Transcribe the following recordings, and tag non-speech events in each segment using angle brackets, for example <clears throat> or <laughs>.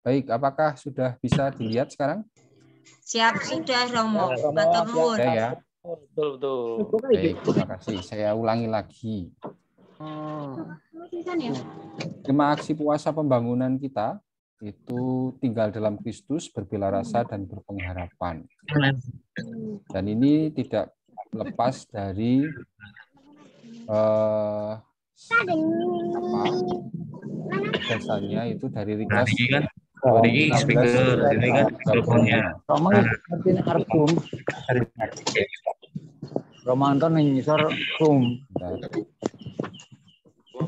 Baik, apakah sudah bisa dilihat sekarang? Siap, sudah Romo. Matur Ya, ya. Betul, betul. Baik, terima kasih. Saya ulangi lagi. Tema hmm. aksi puasa pembangunan kita itu tinggal dalam Kristus, berbela rasa, dan berpengharapan. Dan ini tidak lepas dari eh, apa, dasarnya itu dari nah, Rikas dari speaker ini kan mikrofonnya Martin Arkum Romanton yang ngisor Kum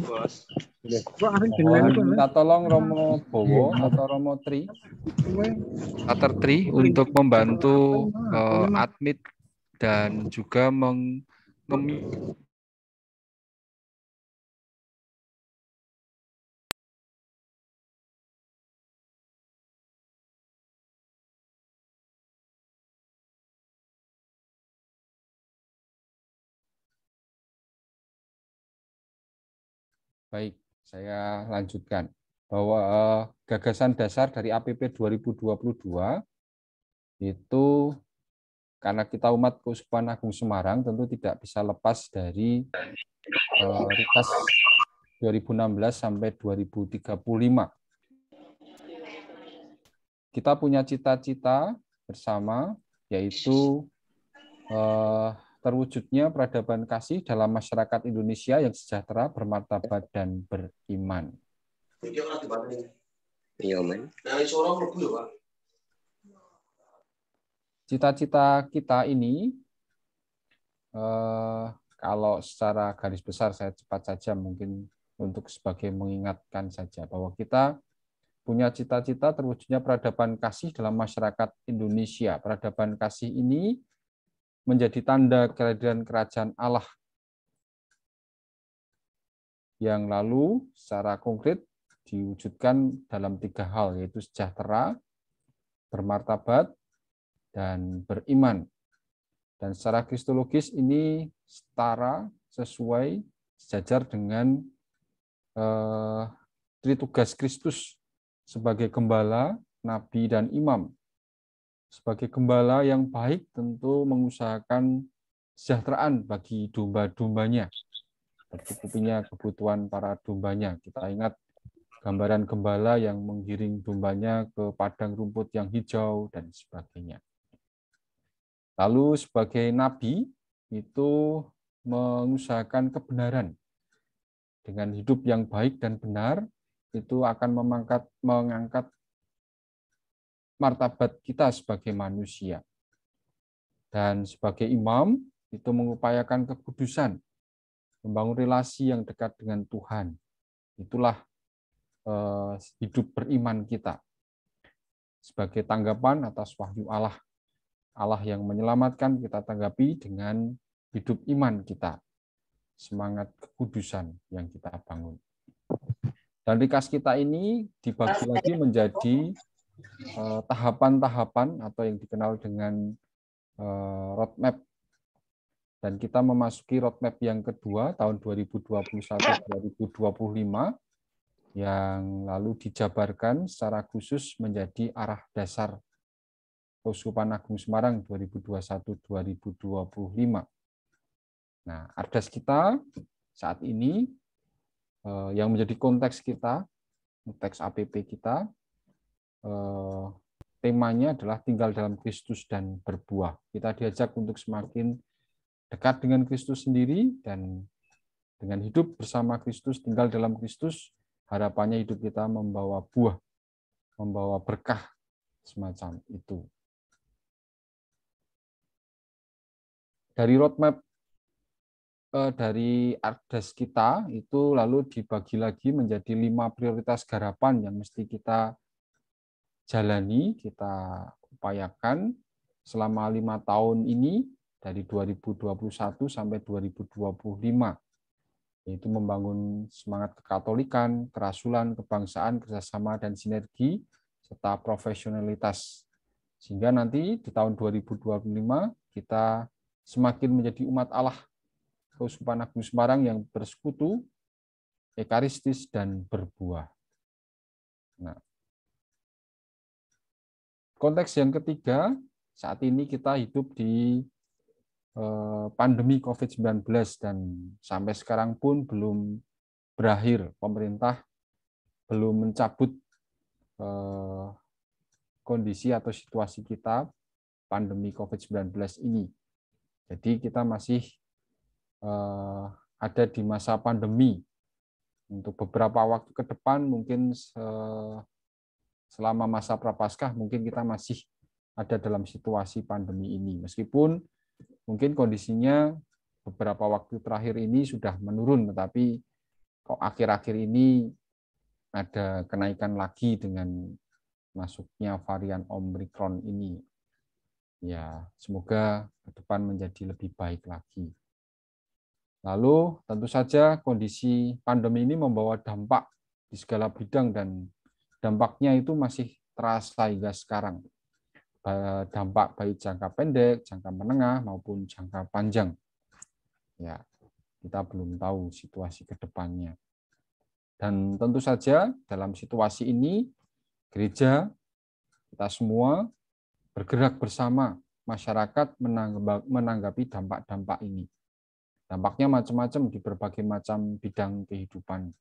bos tolong Romo Bowo atau Romo Tri Kater Tri untuk membantu uh, admit dan juga meng Baik, saya lanjutkan. Bahwa eh, gagasan dasar dari APP 2022 itu karena kita umat Kusupan Agung Semarang tentu tidak bisa lepas dari prioritas eh, 2016 sampai 2035. Kita punya cita-cita bersama yaitu eh, terwujudnya peradaban kasih dalam masyarakat Indonesia yang sejahtera, bermartabat, dan beriman. Nah, ya, cita-cita kita ini, eh, kalau secara garis besar saya cepat saja mungkin untuk sebagai mengingatkan saja bahwa kita punya cita-cita terwujudnya peradaban kasih dalam masyarakat Indonesia. Peradaban kasih ini menjadi tanda kehadiran kerajaan Allah. Yang lalu secara konkret diwujudkan dalam tiga hal, yaitu sejahtera, bermartabat, dan beriman. Dan secara kristologis ini setara, sesuai, sejajar dengan eh, Tritugas Kristus sebagai gembala, nabi, dan imam. Sebagai gembala yang baik tentu mengusahakan kesejahteraan bagi domba-dombanya, tercukupinya kebutuhan para dombanya. Kita ingat gambaran gembala yang menggiring dombanya ke padang rumput yang hijau dan sebagainya. Lalu sebagai nabi itu mengusahakan kebenaran. Dengan hidup yang baik dan benar itu akan memangkat, mengangkat martabat kita sebagai manusia. Dan sebagai imam, itu mengupayakan kekudusan, membangun relasi yang dekat dengan Tuhan. Itulah eh, hidup beriman kita. Sebagai tanggapan atas wahyu Allah. Allah yang menyelamatkan kita tanggapi dengan hidup iman kita. Semangat kekudusan yang kita bangun. Dan rikas kita ini dibagi lagi menjadi Eh, tahapan-tahapan atau yang dikenal dengan eh, roadmap dan kita memasuki roadmap yang kedua tahun 2021-2025 yang lalu dijabarkan secara khusus menjadi arah dasar Uskupan Agung Semarang 2021-2025. Nah, ardas kita saat ini eh, yang menjadi konteks kita, konteks APP kita Eh, temanya adalah tinggal dalam Kristus dan berbuah. Kita diajak untuk semakin dekat dengan Kristus sendiri dan dengan hidup bersama Kristus, tinggal dalam Kristus, harapannya hidup kita membawa buah, membawa berkah semacam itu. Dari roadmap eh, dari Ardes kita itu lalu dibagi lagi menjadi lima prioritas garapan yang mesti kita jalani, kita upayakan selama lima tahun ini dari 2021 sampai 2025 yaitu membangun semangat kekatolikan, kerasulan, kebangsaan, kerjasama, dan sinergi, serta profesionalitas. Sehingga nanti di tahun 2025 kita semakin menjadi umat Allah, Kusupan Agung Semarang yang bersekutu, ekaristis, dan berbuah. Nah, Konteks yang ketiga, saat ini kita hidup di eh, pandemi COVID-19 dan sampai sekarang pun belum berakhir. Pemerintah belum mencabut eh, kondisi atau situasi kita pandemi COVID-19 ini. Jadi kita masih eh, ada di masa pandemi. Untuk beberapa waktu ke depan mungkin selama masa prapaskah mungkin kita masih ada dalam situasi pandemi ini. Meskipun mungkin kondisinya beberapa waktu terakhir ini sudah menurun, tetapi kok akhir-akhir ini ada kenaikan lagi dengan masuknya varian Omicron ini. Ya, semoga ke depan menjadi lebih baik lagi. Lalu tentu saja kondisi pandemi ini membawa dampak di segala bidang dan dampaknya itu masih terasa hingga sekarang. Dampak baik jangka pendek, jangka menengah, maupun jangka panjang. Ya, kita belum tahu situasi ke depannya. Dan tentu saja dalam situasi ini, gereja, kita semua bergerak bersama masyarakat menanggapi dampak-dampak ini. Dampaknya macam-macam di berbagai macam bidang kehidupan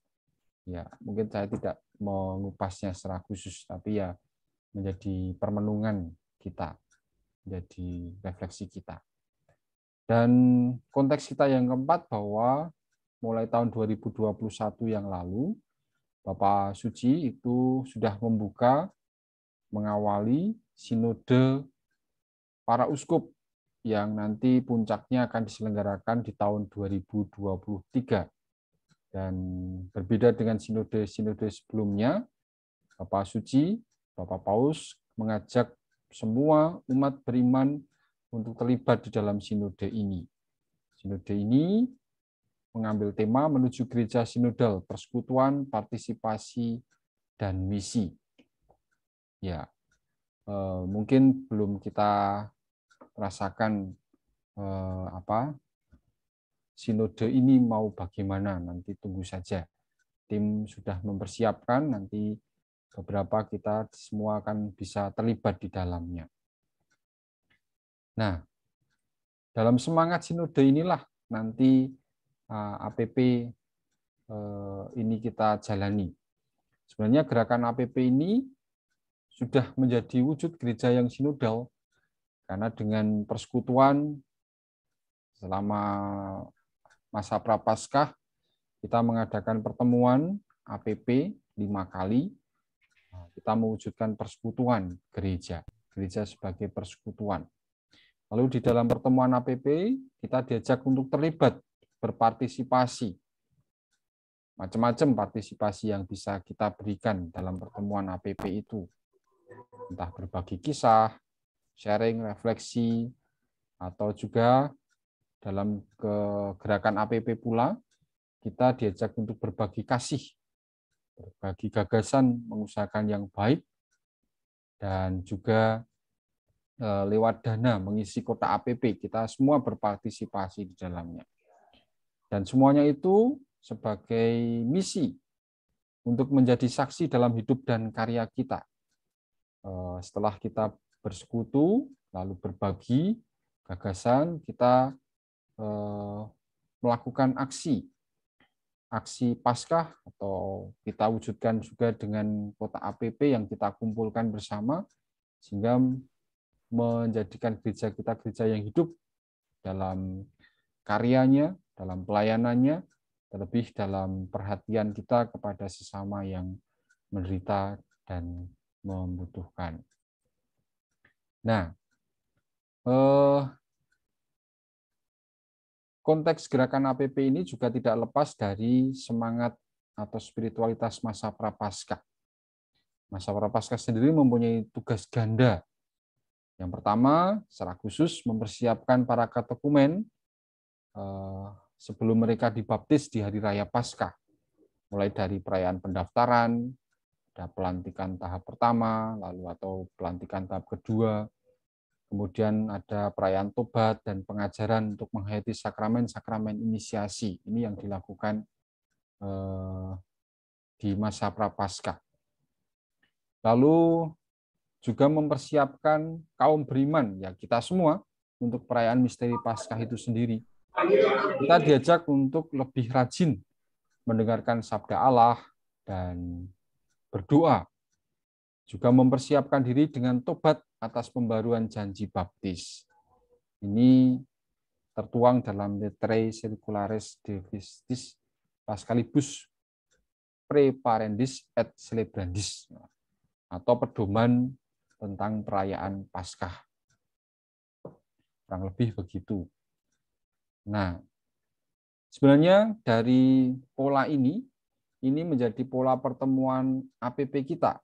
ya mungkin saya tidak mengupasnya secara khusus tapi ya menjadi permenungan kita menjadi refleksi kita dan konteks kita yang keempat bahwa mulai tahun 2021 yang lalu Bapak Suci itu sudah membuka mengawali sinode para uskup yang nanti puncaknya akan diselenggarakan di tahun 2023 dan berbeda dengan sinode-sinode sebelumnya, Bapak Suci, Bapak Paus mengajak semua umat beriman untuk terlibat di dalam sinode ini. Sinode ini mengambil tema menuju gereja sinodal, persekutuan, partisipasi, dan misi. Ya, eh, mungkin belum kita rasakan eh, apa sinode ini mau bagaimana nanti tunggu saja. Tim sudah mempersiapkan nanti beberapa kita semua akan bisa terlibat di dalamnya. Nah, dalam semangat sinode inilah nanti eh, APP eh, ini kita jalani. Sebenarnya gerakan APP ini sudah menjadi wujud gereja yang sinodal karena dengan persekutuan selama masa prapaskah kita mengadakan pertemuan APP lima kali. Nah, kita mewujudkan persekutuan gereja, gereja sebagai persekutuan. Lalu di dalam pertemuan APP kita diajak untuk terlibat, berpartisipasi. Macam-macam partisipasi yang bisa kita berikan dalam pertemuan APP itu. Entah berbagi kisah, sharing refleksi, atau juga dalam gerakan APP pula kita diajak untuk berbagi kasih, berbagi gagasan mengusahakan yang baik dan juga eh, lewat dana mengisi kota APP kita semua berpartisipasi di dalamnya. Dan semuanya itu sebagai misi untuk menjadi saksi dalam hidup dan karya kita. Eh, setelah kita bersekutu, lalu berbagi gagasan, kita Eh, melakukan aksi aksi paskah atau kita wujudkan juga dengan kota APP yang kita kumpulkan bersama sehingga menjadikan gereja kita gereja yang hidup dalam karyanya, dalam pelayanannya, terlebih dalam perhatian kita kepada sesama yang menderita dan membutuhkan. Nah, eh, konteks gerakan APP ini juga tidak lepas dari semangat atau spiritualitas masa prapaskah. Masa prapaskah sendiri mempunyai tugas ganda. Yang pertama, secara khusus mempersiapkan para katekumen eh, sebelum mereka dibaptis di hari raya Paskah. Mulai dari perayaan pendaftaran, ada pelantikan tahap pertama, lalu atau pelantikan tahap kedua, Kemudian ada perayaan tobat dan pengajaran untuk menghayati sakramen-sakramen inisiasi. Ini yang dilakukan eh, di masa prapaskah. Lalu juga mempersiapkan kaum beriman, ya kita semua, untuk perayaan misteri Paskah itu sendiri. Kita diajak untuk lebih rajin mendengarkan sabda Allah dan berdoa juga mempersiapkan diri dengan tobat atas pembaruan janji baptis. Ini tertuang dalam Letre Circularis Devistis Pascalibus Preparendis et Celebrandis atau pedoman tentang perayaan Paskah. Kurang lebih begitu. Nah, sebenarnya dari pola ini, ini menjadi pola pertemuan APP kita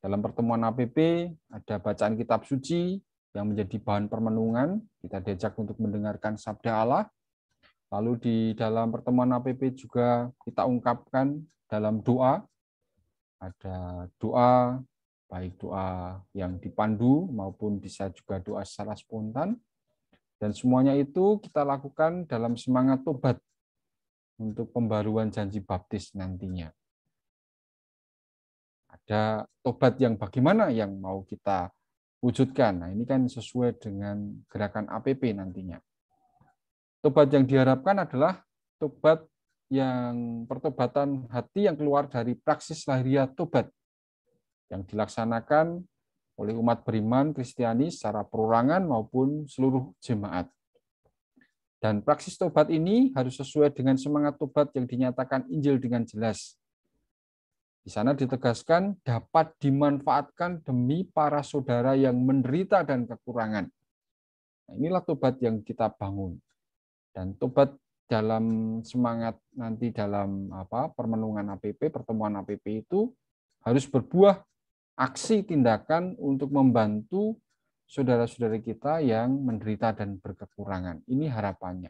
dalam pertemuan APP ada bacaan kitab suci yang menjadi bahan permenungan. Kita diajak untuk mendengarkan sabda Allah. Lalu di dalam pertemuan APP juga kita ungkapkan dalam doa. Ada doa, baik doa yang dipandu maupun bisa juga doa secara spontan. Dan semuanya itu kita lakukan dalam semangat tobat untuk pembaruan janji baptis nantinya ada tobat yang bagaimana yang mau kita wujudkan. Nah, ini kan sesuai dengan gerakan APP nantinya. Tobat yang diharapkan adalah tobat yang pertobatan hati yang keluar dari praksis lahiriah tobat yang dilaksanakan oleh umat beriman Kristiani secara perorangan maupun seluruh jemaat. Dan praksis tobat ini harus sesuai dengan semangat tobat yang dinyatakan Injil dengan jelas, di sana ditegaskan dapat dimanfaatkan demi para saudara yang menderita dan kekurangan. Nah, inilah tobat yang kita bangun. Dan tobat dalam semangat nanti dalam apa permenungan APP, pertemuan APP itu harus berbuah aksi tindakan untuk membantu saudara saudara kita yang menderita dan berkekurangan. Ini harapannya.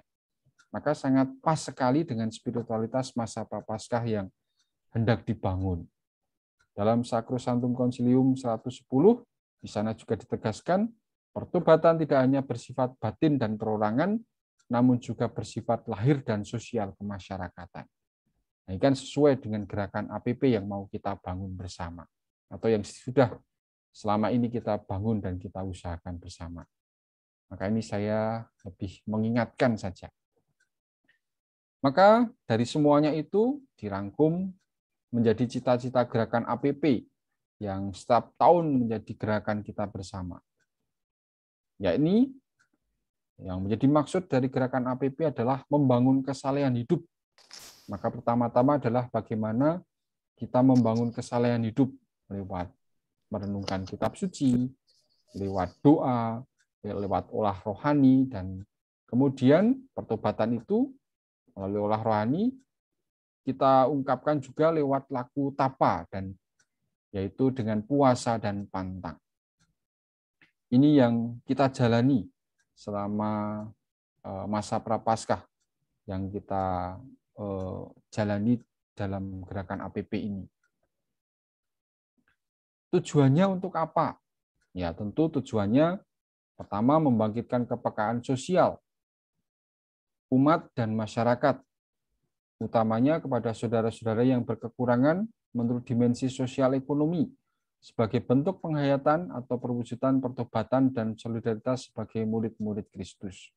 Maka sangat pas sekali dengan spiritualitas masa Prapaskah yang hendak dibangun. Dalam sakrosantum Concilium 110, di sana juga ditegaskan, pertobatan tidak hanya bersifat batin dan perorangan, namun juga bersifat lahir dan sosial kemasyarakatan. Nah, ini kan sesuai dengan gerakan APP yang mau kita bangun bersama, atau yang sudah selama ini kita bangun dan kita usahakan bersama. Maka ini saya lebih mengingatkan saja. Maka dari semuanya itu dirangkum menjadi cita-cita gerakan APP yang setiap tahun menjadi gerakan kita bersama. Ya ini yang menjadi maksud dari gerakan APP adalah membangun kesalehan hidup. Maka pertama-tama adalah bagaimana kita membangun kesalehan hidup lewat merenungkan kitab suci, lewat doa, lewat olah rohani, dan kemudian pertobatan itu melalui olah rohani kita ungkapkan juga lewat laku tapa dan yaitu dengan puasa dan pantang. Ini yang kita jalani selama eh, masa prapaskah yang kita eh, jalani dalam gerakan APP ini. Tujuannya untuk apa? Ya, tentu tujuannya pertama membangkitkan kepekaan sosial umat dan masyarakat utamanya kepada saudara-saudara yang berkekurangan menurut dimensi sosial ekonomi sebagai bentuk penghayatan atau perwujudan pertobatan dan solidaritas sebagai murid-murid Kristus.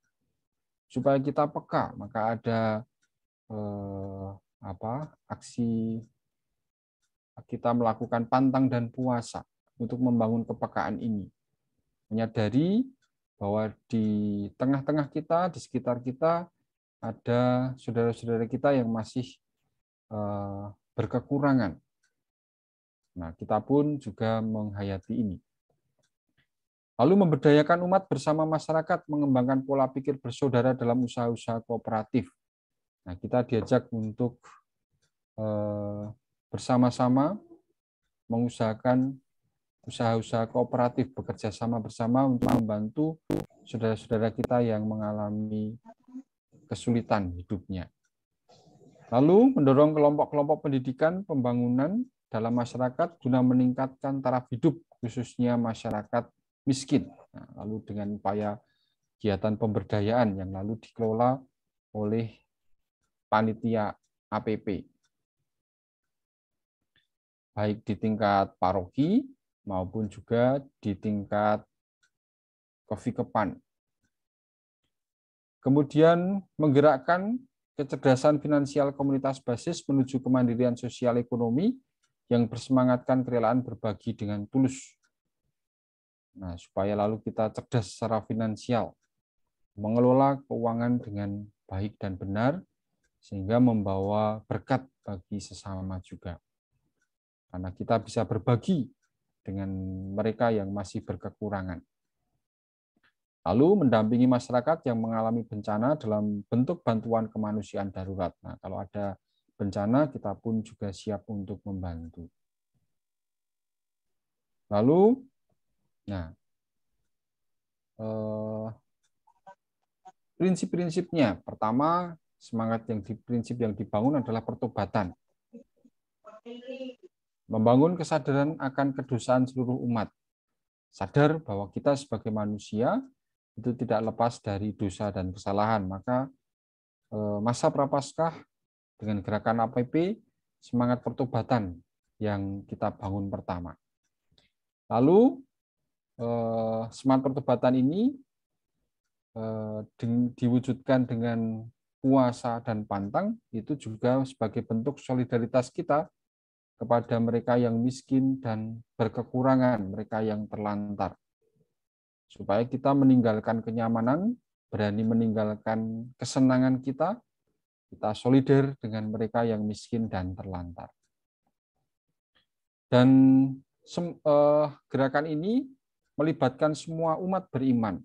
Supaya kita peka, maka ada eh, apa? aksi kita melakukan pantang dan puasa untuk membangun kepekaan ini. Menyadari bahwa di tengah-tengah kita, di sekitar kita ada saudara-saudara kita yang masih eh, berkekurangan. Nah, kita pun juga menghayati ini. Lalu memberdayakan umat bersama masyarakat mengembangkan pola pikir bersaudara dalam usaha-usaha kooperatif. Nah, kita diajak untuk eh, bersama-sama mengusahakan usaha-usaha kooperatif bekerja sama bersama untuk membantu saudara-saudara kita yang mengalami kesulitan hidupnya. Lalu mendorong kelompok-kelompok pendidikan pembangunan dalam masyarakat guna meningkatkan taraf hidup khususnya masyarakat miskin. Nah, lalu dengan upaya kegiatan pemberdayaan yang lalu dikelola oleh panitia APP. Baik di tingkat paroki maupun juga di tingkat kepan Kemudian menggerakkan kecerdasan finansial komunitas basis menuju kemandirian sosial ekonomi yang bersemangatkan kerelaan berbagi dengan tulus. Nah, supaya lalu kita cerdas secara finansial, mengelola keuangan dengan baik dan benar, sehingga membawa berkat bagi sesama juga. Karena kita bisa berbagi dengan mereka yang masih berkekurangan. Lalu mendampingi masyarakat yang mengalami bencana dalam bentuk bantuan kemanusiaan darurat. Nah, kalau ada bencana kita pun juga siap untuk membantu. Lalu, nah, eh, prinsip-prinsipnya pertama semangat yang di, prinsip yang dibangun adalah pertobatan, membangun kesadaran akan kedosaan seluruh umat, sadar bahwa kita sebagai manusia itu tidak lepas dari dosa dan kesalahan. Maka eh, masa prapaskah dengan gerakan APP semangat pertobatan yang kita bangun pertama. Lalu eh, semangat pertobatan ini eh, diwujudkan dengan puasa dan pantang itu juga sebagai bentuk solidaritas kita kepada mereka yang miskin dan berkekurangan, mereka yang terlantar supaya kita meninggalkan kenyamanan, berani meninggalkan kesenangan kita, kita solider dengan mereka yang miskin dan terlantar. Dan eh, gerakan ini melibatkan semua umat beriman.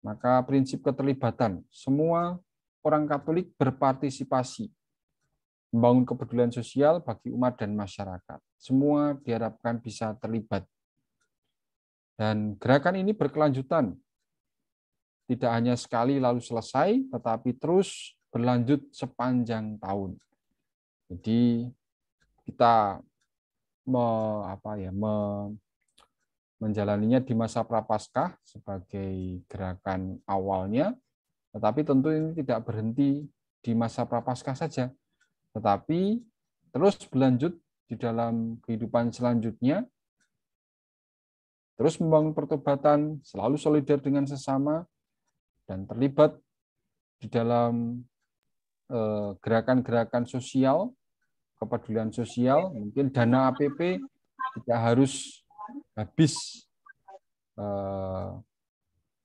Maka prinsip keterlibatan, semua orang Katolik berpartisipasi membangun kepedulian sosial bagi umat dan masyarakat. Semua diharapkan bisa terlibat dan gerakan ini berkelanjutan. Tidak hanya sekali lalu selesai, tetapi terus berlanjut sepanjang tahun. Jadi kita me, apa ya, me, menjalaninya di masa prapaskah sebagai gerakan awalnya, tetapi tentu ini tidak berhenti di masa prapaskah saja, tetapi terus berlanjut di dalam kehidupan selanjutnya terus membangun pertobatan, selalu solidar dengan sesama, dan terlibat di dalam eh, gerakan-gerakan sosial, kepedulian sosial, mungkin dana APP tidak harus habis eh,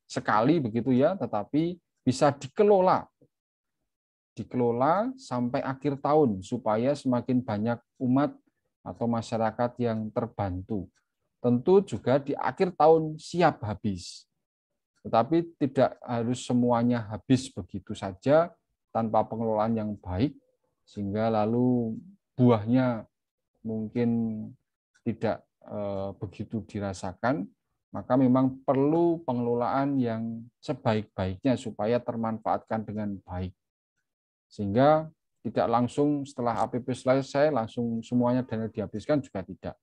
sekali begitu ya, tetapi bisa dikelola, dikelola sampai akhir tahun supaya semakin banyak umat atau masyarakat yang terbantu tentu juga di akhir tahun siap habis. Tetapi tidak harus semuanya habis begitu saja tanpa pengelolaan yang baik, sehingga lalu buahnya mungkin tidak eh, begitu dirasakan, maka memang perlu pengelolaan yang sebaik-baiknya supaya termanfaatkan dengan baik. Sehingga tidak langsung setelah APP selesai langsung semuanya dana dihabiskan juga tidak.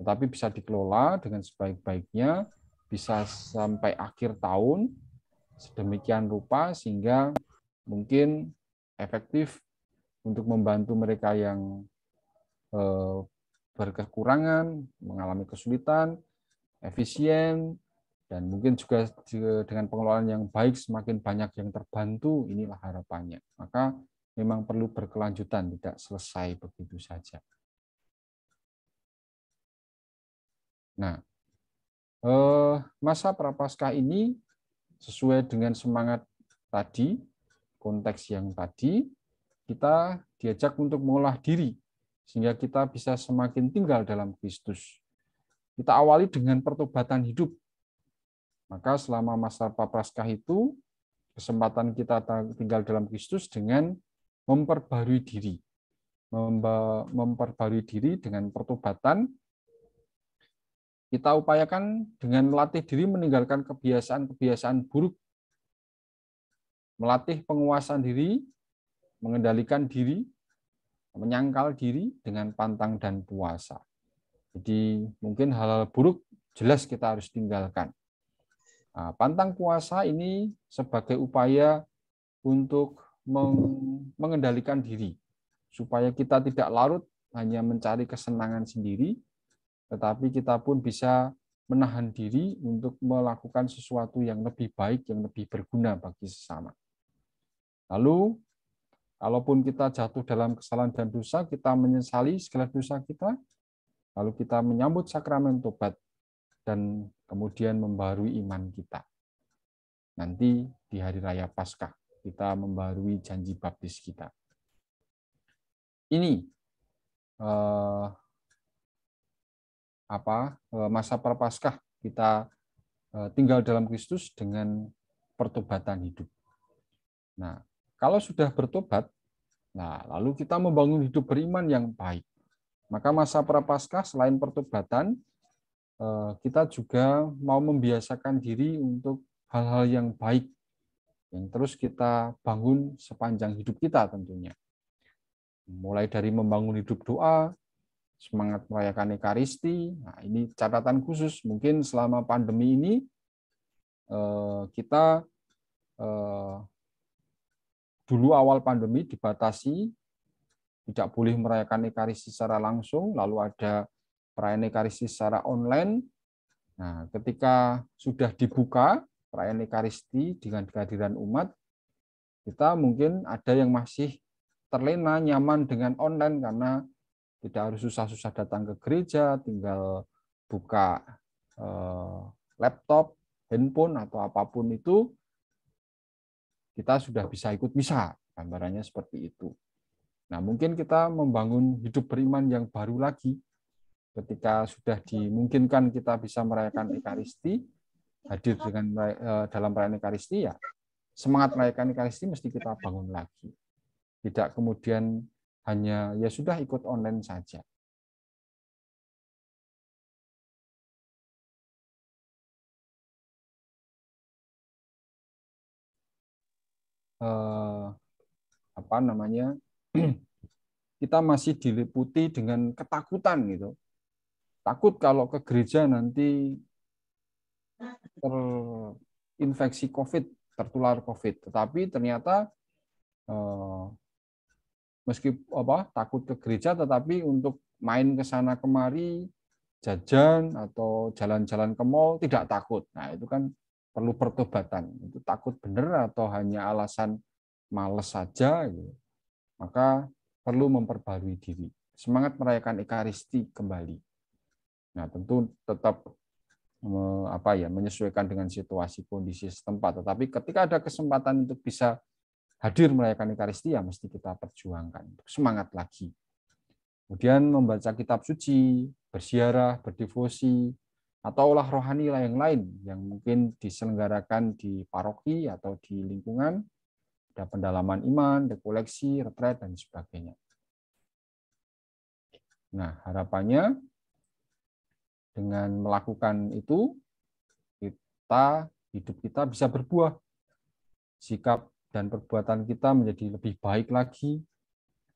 Tetapi bisa dikelola dengan sebaik-baiknya, bisa sampai akhir tahun, sedemikian rupa sehingga mungkin efektif untuk membantu mereka yang eh, berkekurangan, mengalami kesulitan, efisien, dan mungkin juga dengan pengelolaan yang baik semakin banyak yang terbantu, inilah harapannya. Maka memang perlu berkelanjutan, tidak selesai begitu saja. Nah, eh, masa prapaskah ini sesuai dengan semangat tadi, konteks yang tadi, kita diajak untuk mengolah diri sehingga kita bisa semakin tinggal dalam Kristus. Kita awali dengan pertobatan hidup. Maka selama masa prapaskah itu kesempatan kita tinggal dalam Kristus dengan memperbarui diri. Memperbarui diri dengan pertobatan kita upayakan dengan melatih diri meninggalkan kebiasaan-kebiasaan buruk, melatih penguasaan diri, mengendalikan diri, menyangkal diri dengan pantang dan puasa. Jadi mungkin hal-hal buruk jelas kita harus tinggalkan. Nah, pantang puasa ini sebagai upaya untuk mengendalikan diri supaya kita tidak larut hanya mencari kesenangan sendiri tetapi kita pun bisa menahan diri untuk melakukan sesuatu yang lebih baik, yang lebih berguna bagi sesama. Lalu, kalaupun kita jatuh dalam kesalahan dan dosa, kita menyesali segala dosa kita, lalu kita menyambut sakramen tobat, dan kemudian membarui iman kita. Nanti di hari raya Paskah kita membarui janji baptis kita. Ini eh, apa eh, masa prapaskah kita eh, tinggal dalam Kristus dengan pertobatan hidup. Nah, kalau sudah bertobat, nah lalu kita membangun hidup beriman yang baik. Maka masa prapaskah selain pertobatan, eh, kita juga mau membiasakan diri untuk hal-hal yang baik yang terus kita bangun sepanjang hidup kita tentunya. Mulai dari membangun hidup doa, semangat merayakan Ekaristi. Nah, ini catatan khusus. Mungkin selama pandemi ini eh, kita eh, dulu awal pandemi dibatasi tidak boleh merayakan Ekaristi secara langsung, lalu ada perayaan Ekaristi secara online. Nah, ketika sudah dibuka perayaan Ekaristi dengan kehadiran umat, kita mungkin ada yang masih terlena nyaman dengan online karena tidak harus susah-susah datang ke gereja, tinggal buka eh, laptop, handphone atau apapun itu kita sudah bisa ikut bisa Gambarannya seperti itu. Nah, mungkin kita membangun hidup beriman yang baru lagi ketika sudah dimungkinkan kita bisa merayakan Ekaristi, hadir dengan eh, dalam perayaan Ekaristi ya, semangat merayakan Ekaristi mesti kita bangun lagi. Tidak kemudian hanya ya sudah ikut online saja. Eh, apa namanya? <clears throat> kita masih diliputi dengan ketakutan gitu. Takut kalau ke gereja nanti terinfeksi COVID, tertular COVID. Tetapi ternyata eh, meski apa takut ke gereja tetapi untuk main ke sana kemari jajan atau jalan-jalan ke mall tidak takut. Nah, itu kan perlu pertobatan. Itu takut bener atau hanya alasan males saja gitu. Maka perlu memperbarui diri. Semangat merayakan ekaristi kembali. Nah, tentu tetap apa ya menyesuaikan dengan situasi kondisi setempat tetapi ketika ada kesempatan untuk bisa hadir merayakan Ekaristi ya mesti kita perjuangkan. Semangat lagi. Kemudian membaca kitab suci, bersiarah, berdevosi, atau olah rohani yang lain yang mungkin diselenggarakan di paroki atau di lingkungan, ada pendalaman iman, dekoleksi, retret, dan sebagainya. Nah, harapannya dengan melakukan itu, kita hidup kita bisa berbuah. Sikap dan perbuatan kita menjadi lebih baik lagi.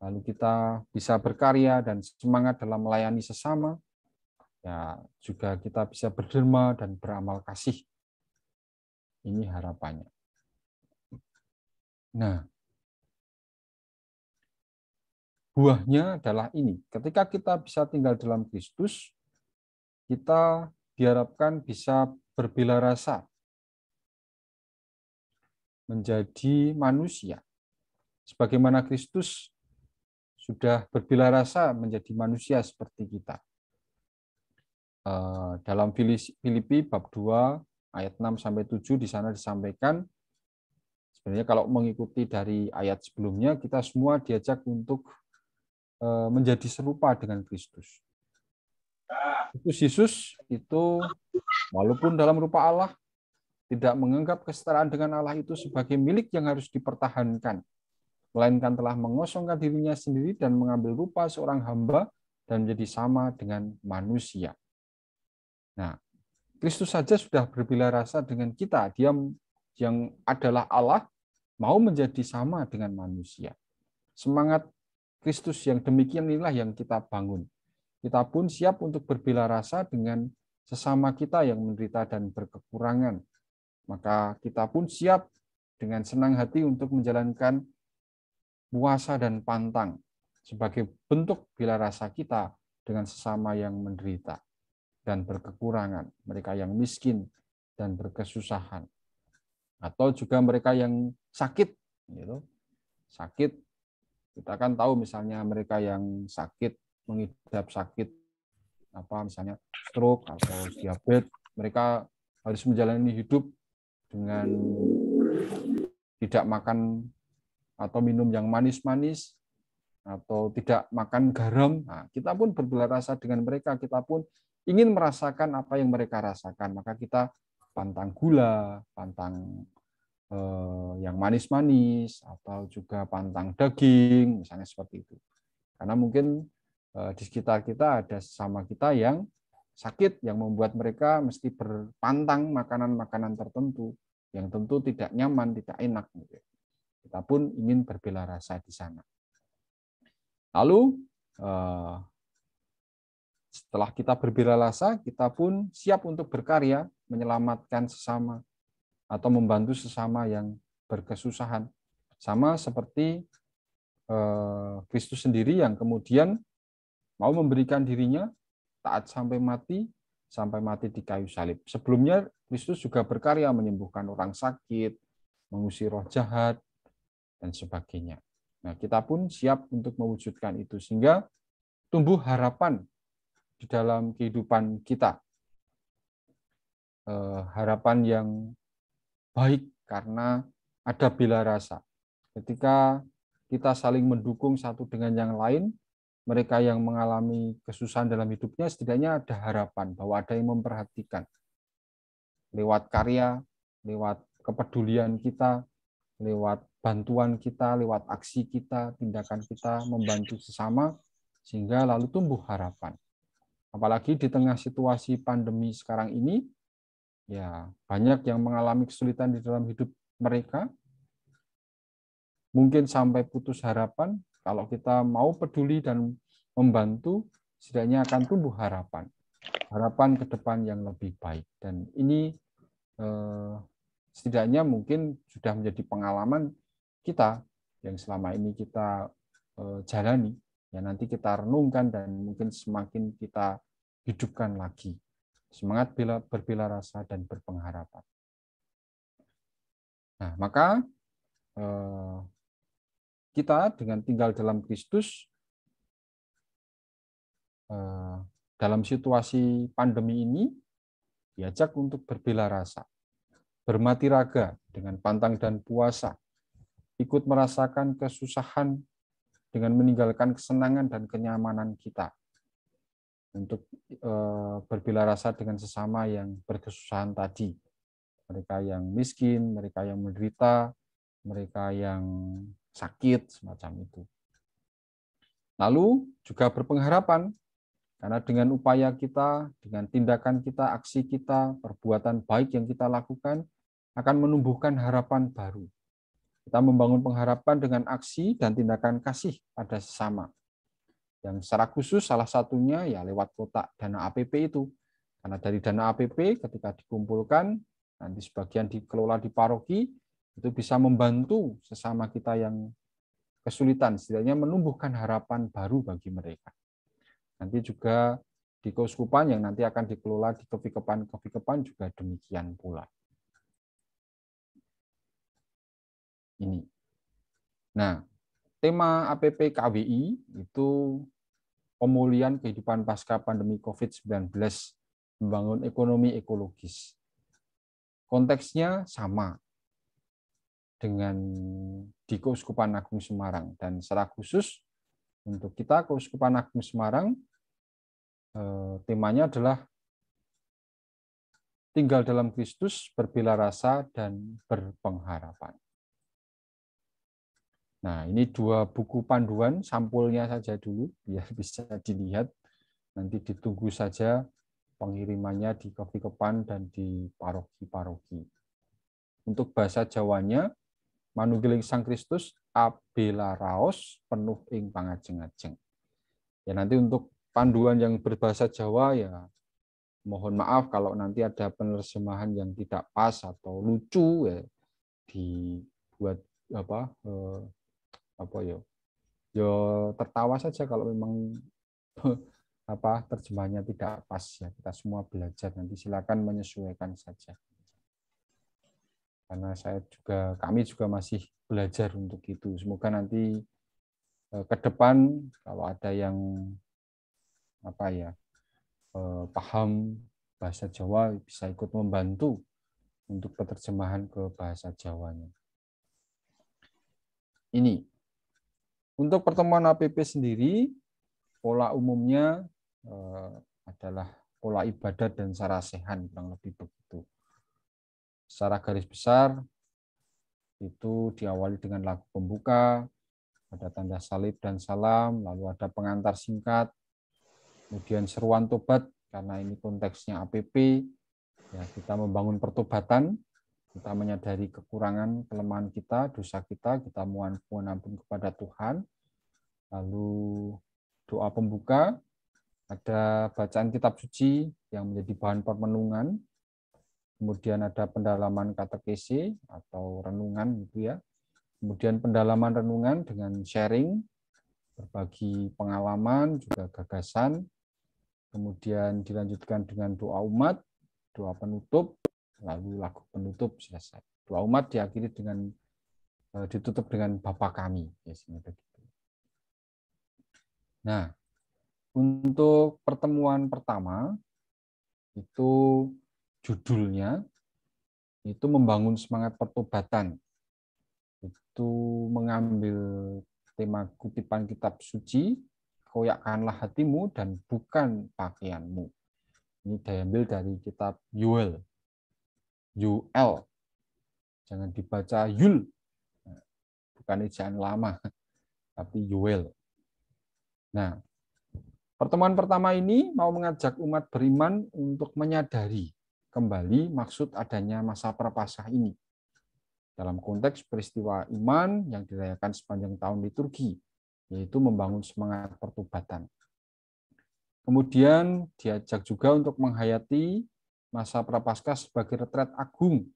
Lalu kita bisa berkarya dan semangat dalam melayani sesama. Ya, juga kita bisa berderma dan beramal kasih. Ini harapannya. Nah, buahnya adalah ini. Ketika kita bisa tinggal dalam Kristus, kita diharapkan bisa berbila rasa menjadi manusia. Sebagaimana Kristus sudah berbila rasa menjadi manusia seperti kita. Eh, dalam Filipi bab 2 ayat 6 sampai 7 di sana disampaikan sebenarnya kalau mengikuti dari ayat sebelumnya kita semua diajak untuk eh, menjadi serupa dengan Kristus. Kristus Yesus itu walaupun dalam rupa Allah tidak menganggap kesetaraan dengan Allah itu sebagai milik yang harus dipertahankan, melainkan telah mengosongkan dirinya sendiri dan mengambil rupa seorang hamba dan menjadi sama dengan manusia. Nah, Kristus saja sudah berbila rasa dengan kita. Dia yang adalah Allah mau menjadi sama dengan manusia. Semangat Kristus yang demikian inilah yang kita bangun. Kita pun siap untuk berbila rasa dengan sesama kita yang menderita dan berkekurangan, maka kita pun siap dengan senang hati untuk menjalankan puasa dan pantang sebagai bentuk bila rasa kita dengan sesama yang menderita dan berkekurangan, mereka yang miskin dan berkesusahan, atau juga mereka yang sakit, gitu. sakit kita kan tahu misalnya mereka yang sakit mengidap sakit apa misalnya stroke atau diabetes mereka harus menjalani hidup dengan tidak makan atau minum yang manis-manis atau tidak makan garam, nah, kita pun berbelah rasa dengan mereka, kita pun ingin merasakan apa yang mereka rasakan, maka kita pantang gula, pantang eh, yang manis-manis, atau juga pantang daging, misalnya seperti itu. Karena mungkin eh, di sekitar kita ada sesama kita yang sakit yang membuat mereka mesti berpantang makanan-makanan tertentu yang tentu tidak nyaman, tidak enak. Gitu ya. Kita pun ingin berbela rasa di sana. Lalu eh, setelah kita berbela rasa, kita pun siap untuk berkarya, menyelamatkan sesama, atau membantu sesama yang berkesusahan. Sama seperti eh, Kristus sendiri yang kemudian mau memberikan dirinya taat sampai mati, sampai mati di kayu salib. Sebelumnya Kristus juga berkarya menyembuhkan orang sakit, mengusir roh jahat, dan sebagainya. Nah, kita pun siap untuk mewujudkan itu sehingga tumbuh harapan di dalam kehidupan kita. Eh, harapan yang baik karena ada bila rasa. Ketika kita saling mendukung satu dengan yang lain, mereka yang mengalami kesusahan dalam hidupnya setidaknya ada harapan bahwa ada yang memperhatikan lewat karya, lewat kepedulian kita, lewat bantuan kita, lewat aksi kita, tindakan kita membantu sesama sehingga lalu tumbuh harapan. Apalagi di tengah situasi pandemi sekarang ini ya banyak yang mengalami kesulitan di dalam hidup mereka mungkin sampai putus harapan kalau kita mau peduli dan membantu, setidaknya akan tumbuh harapan. Harapan ke depan yang lebih baik. Dan ini eh, setidaknya mungkin sudah menjadi pengalaman kita yang selama ini kita eh, jalani. Ya, nanti kita renungkan dan mungkin semakin kita hidupkan lagi. Semangat bila, berbela rasa dan berpengharapan. Nah, maka eh, kita dengan tinggal dalam Kristus eh, dalam situasi pandemi ini diajak untuk berbela rasa, bermati raga dengan pantang dan puasa, ikut merasakan kesusahan dengan meninggalkan kesenangan dan kenyamanan kita untuk eh, berbela rasa dengan sesama yang berkesusahan tadi. Mereka yang miskin, mereka yang menderita, mereka yang sakit semacam itu. Lalu juga berpengharapan karena dengan upaya kita, dengan tindakan kita, aksi kita, perbuatan baik yang kita lakukan akan menumbuhkan harapan baru. Kita membangun pengharapan dengan aksi dan tindakan kasih pada sesama. Yang secara khusus salah satunya ya lewat kotak dana APP itu. Karena dari dana APP ketika dikumpulkan nanti sebagian dikelola di paroki, itu bisa membantu sesama kita yang kesulitan, setidaknya menumbuhkan harapan baru bagi mereka. Nanti juga di keuskupan yang nanti akan dikelola di kopi kepan juga demikian pula. Ini. Nah, tema APP KWI itu pemulihan kehidupan pasca pandemi COVID-19 membangun ekonomi ekologis. Konteksnya sama, dengan di Keuskupan Agung Semarang dan secara khusus untuk kita Keuskupan Agung Semarang eh, temanya adalah tinggal dalam Kristus, berbela rasa dan berpengharapan. Nah, ini dua buku panduan, sampulnya saja dulu biar <laughs> bisa dilihat. Nanti ditunggu saja pengirimannya di Kopi Kepan dan di paroki-paroki. Untuk bahasa Jawanya manunggiling Sang Kristus abela raos penuh ing pangajeng-ajeng. Ya nanti untuk panduan yang berbahasa Jawa ya mohon maaf kalau nanti ada penerjemahan yang tidak pas atau lucu ya dibuat apa eh, apa yo, ya, yo ya, tertawa saja kalau memang <laughs> apa terjemahnya tidak pas ya kita semua belajar nanti silakan menyesuaikan saja karena saya juga kami juga masih belajar untuk itu. Semoga nanti eh, ke depan kalau ada yang apa ya eh, paham bahasa Jawa bisa ikut membantu untuk penerjemahan ke bahasa Jawanya. Ini untuk pertemuan APP sendiri pola umumnya eh, adalah pola ibadah dan sarasehan kurang lebih begitu secara garis besar itu diawali dengan lagu pembuka, ada tanda salib dan salam, lalu ada pengantar singkat, kemudian seruan tobat karena ini konteksnya APP, ya kita membangun pertobatan, kita menyadari kekurangan, kelemahan kita, dosa kita, kita mohon ampun kepada Tuhan. Lalu doa pembuka, ada bacaan kitab suci yang menjadi bahan permenungan, kemudian ada pendalaman katekesi atau renungan gitu ya. Kemudian pendalaman renungan dengan sharing, berbagi pengalaman, juga gagasan. Kemudian dilanjutkan dengan doa umat, doa penutup, lalu lagu penutup selesai. Doa umat diakhiri dengan e, ditutup dengan Bapa kami biasanya begitu. Nah, untuk pertemuan pertama itu judulnya itu membangun semangat pertobatan. Itu mengambil tema kutipan kitab suci, koyakkanlah hatimu dan bukan pakaianmu. Ini diambil dari kitab Yul Yul Jangan dibaca Yul. Bukan ejaan lama, tapi Yul Nah, pertemuan pertama ini mau mengajak umat beriman untuk menyadari kembali maksud adanya masa prapaskah ini. Dalam konteks peristiwa iman yang dirayakan sepanjang tahun liturgi, yaitu membangun semangat pertobatan. Kemudian diajak juga untuk menghayati masa Prapaskah sebagai retret agung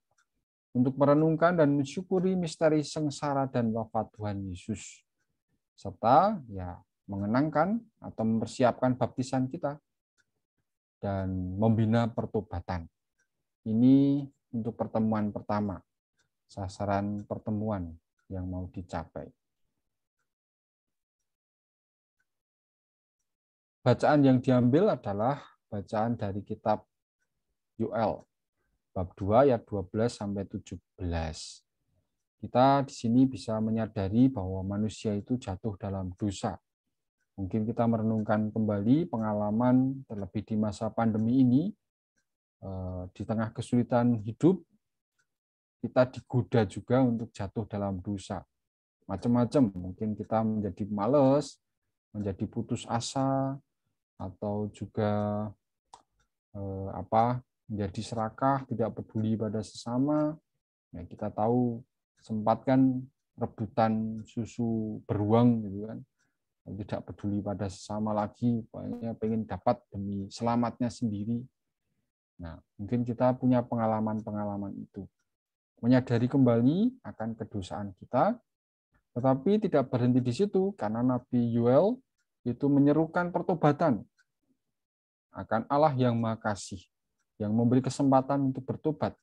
untuk merenungkan dan mensyukuri misteri sengsara dan wafat Tuhan Yesus serta ya mengenangkan atau mempersiapkan baptisan kita dan membina pertobatan. Ini untuk pertemuan pertama, sasaran pertemuan yang mau dicapai. Bacaan yang diambil adalah bacaan dari kitab UL bab 2 ayat 12 sampai 17. Kita di sini bisa menyadari bahwa manusia itu jatuh dalam dosa. Mungkin kita merenungkan kembali pengalaman terlebih di masa pandemi ini Eh, di tengah kesulitan hidup kita digoda juga untuk jatuh dalam dosa macam-macam mungkin kita menjadi males menjadi putus asa atau juga eh, apa menjadi serakah tidak peduli pada sesama ya kita tahu sempatkan rebutan susu beruang gitu kan tidak peduli pada sesama lagi pokoknya pengen dapat demi selamatnya sendiri Nah, mungkin kita punya pengalaman-pengalaman itu. Menyadari kembali akan kedosaan kita, tetapi tidak berhenti di situ karena Nabi Yuel itu menyerukan pertobatan akan Allah yang Maha Kasih, yang memberi kesempatan untuk bertobat.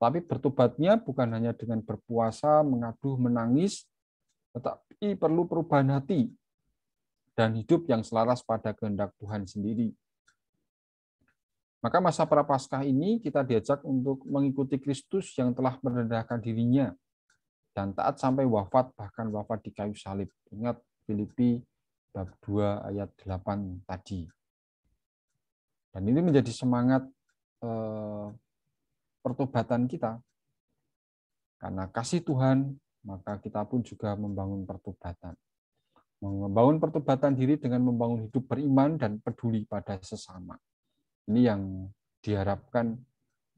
Tapi bertobatnya bukan hanya dengan berpuasa, mengaduh, menangis, tetapi perlu perubahan hati dan hidup yang selaras pada kehendak Tuhan sendiri maka masa prapaskah ini kita diajak untuk mengikuti Kristus yang telah merendahkan dirinya dan taat sampai wafat, bahkan wafat di kayu salib. Ingat Filipi bab 2 ayat 8 tadi. Dan ini menjadi semangat eh, pertobatan kita. Karena kasih Tuhan, maka kita pun juga membangun pertobatan. Membangun pertobatan diri dengan membangun hidup beriman dan peduli pada sesama ini yang diharapkan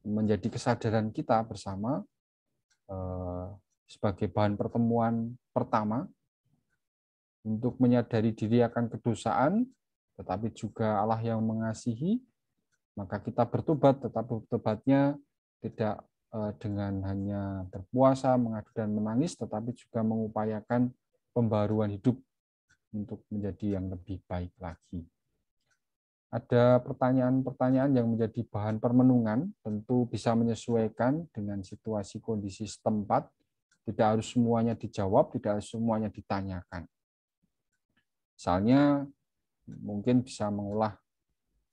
menjadi kesadaran kita bersama eh, sebagai bahan pertemuan pertama untuk menyadari diri akan kedosaan, tetapi juga Allah yang mengasihi, maka kita bertobat, tetapi bertobatnya tidak eh, dengan hanya berpuasa, mengadu dan menangis, tetapi juga mengupayakan pembaruan hidup untuk menjadi yang lebih baik lagi ada pertanyaan-pertanyaan yang menjadi bahan permenungan, tentu bisa menyesuaikan dengan situasi kondisi setempat. Tidak harus semuanya dijawab, tidak harus semuanya ditanyakan. Misalnya, mungkin bisa mengolah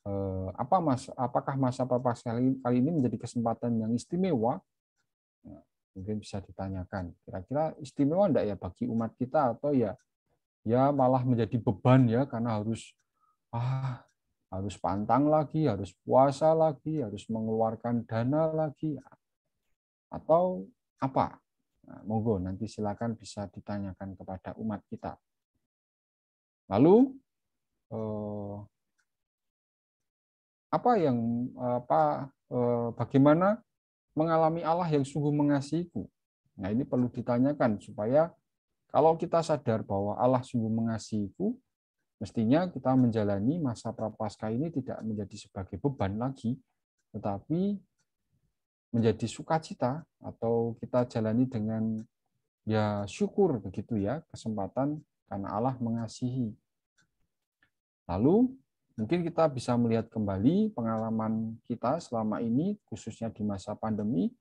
eh, apa mas, apakah masa papas kali, ini menjadi kesempatan yang istimewa? Nah, mungkin bisa ditanyakan. Kira-kira istimewa enggak ya bagi umat kita atau ya ya malah menjadi beban ya karena harus ah harus pantang lagi, harus puasa lagi, harus mengeluarkan dana lagi, atau apa? Nah, monggo nanti silakan bisa ditanyakan kepada umat kita. Lalu eh, apa yang apa eh, bagaimana mengalami Allah yang sungguh mengasihiku? Nah ini perlu ditanyakan supaya kalau kita sadar bahwa Allah sungguh mengasihiku, Mestinya kita menjalani masa prapaskah ini tidak menjadi sebagai beban lagi, tetapi menjadi sukacita atau kita jalani dengan ya syukur begitu ya kesempatan karena Allah mengasihi. Lalu mungkin kita bisa melihat kembali pengalaman kita selama ini khususnya di masa pandemi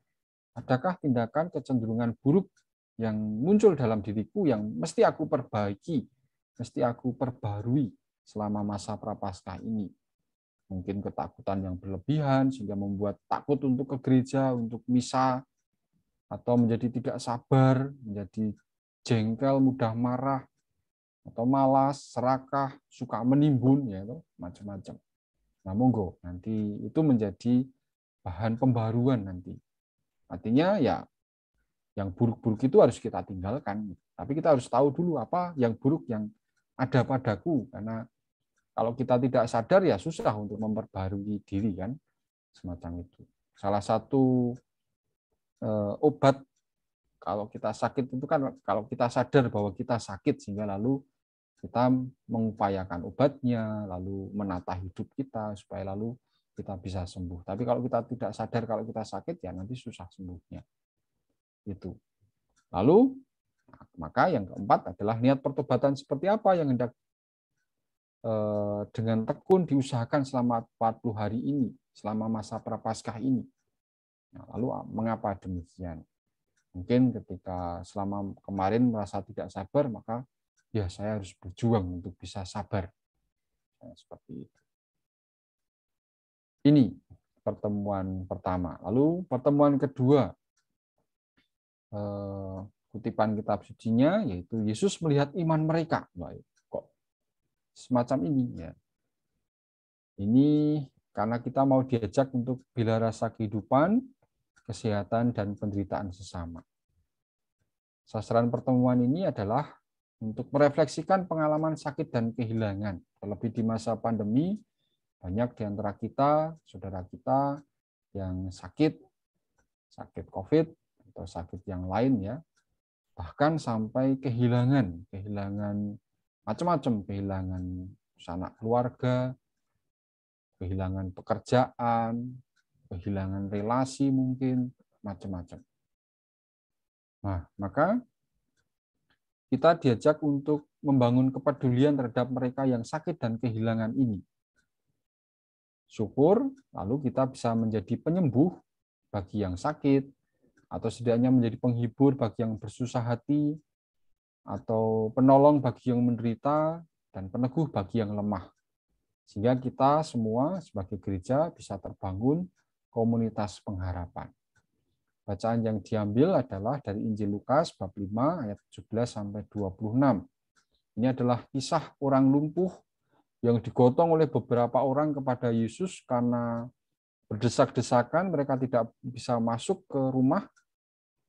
adakah tindakan kecenderungan buruk yang muncul dalam diriku yang mesti aku perbaiki mesti aku perbarui selama masa prapaskah ini. Mungkin ketakutan yang berlebihan sehingga membuat takut untuk ke gereja, untuk misa, atau menjadi tidak sabar, menjadi jengkel, mudah marah, atau malas, serakah, suka menimbun, ya itu macam-macam. Nah, monggo nanti itu menjadi bahan pembaruan nanti. Artinya ya yang buruk-buruk itu harus kita tinggalkan. Tapi kita harus tahu dulu apa yang buruk yang ada padaku karena kalau kita tidak sadar ya susah untuk memperbarui diri kan semacam itu. Salah satu eh, obat kalau kita sakit itu kan kalau kita sadar bahwa kita sakit sehingga lalu kita mengupayakan obatnya, lalu menata hidup kita supaya lalu kita bisa sembuh. Tapi kalau kita tidak sadar kalau kita sakit ya nanti susah sembuhnya. Itu. Lalu maka yang keempat adalah niat pertobatan seperti apa yang hendak eh, dengan tekun diusahakan selama 40 hari ini, selama masa prapaskah ini. Nah, lalu ah, mengapa demikian? Mungkin ketika selama kemarin merasa tidak sabar, maka ya saya harus berjuang untuk bisa sabar. Nah, seperti itu. Ini pertemuan pertama. Lalu pertemuan kedua eh, kutipan kitab sucinya yaitu Yesus melihat iman mereka. Baik, kok semacam ini ya. Ini karena kita mau diajak untuk bila rasa kehidupan, kesehatan dan penderitaan sesama. Sasaran pertemuan ini adalah untuk merefleksikan pengalaman sakit dan kehilangan, terlebih di masa pandemi banyak di antara kita, saudara kita yang sakit, sakit COVID atau sakit yang lain ya, bahkan sampai kehilangan, kehilangan macam-macam, kehilangan sanak keluarga, kehilangan pekerjaan, kehilangan relasi mungkin, macam-macam. Nah, maka kita diajak untuk membangun kepedulian terhadap mereka yang sakit dan kehilangan ini. Syukur, lalu kita bisa menjadi penyembuh bagi yang sakit, atau setidaknya menjadi penghibur bagi yang bersusah hati, atau penolong bagi yang menderita, dan peneguh bagi yang lemah. Sehingga kita semua sebagai gereja bisa terbangun komunitas pengharapan. Bacaan yang diambil adalah dari Injil Lukas bab 5 ayat 17 sampai 26. Ini adalah kisah orang lumpuh yang digotong oleh beberapa orang kepada Yesus karena berdesak-desakan, mereka tidak bisa masuk ke rumah,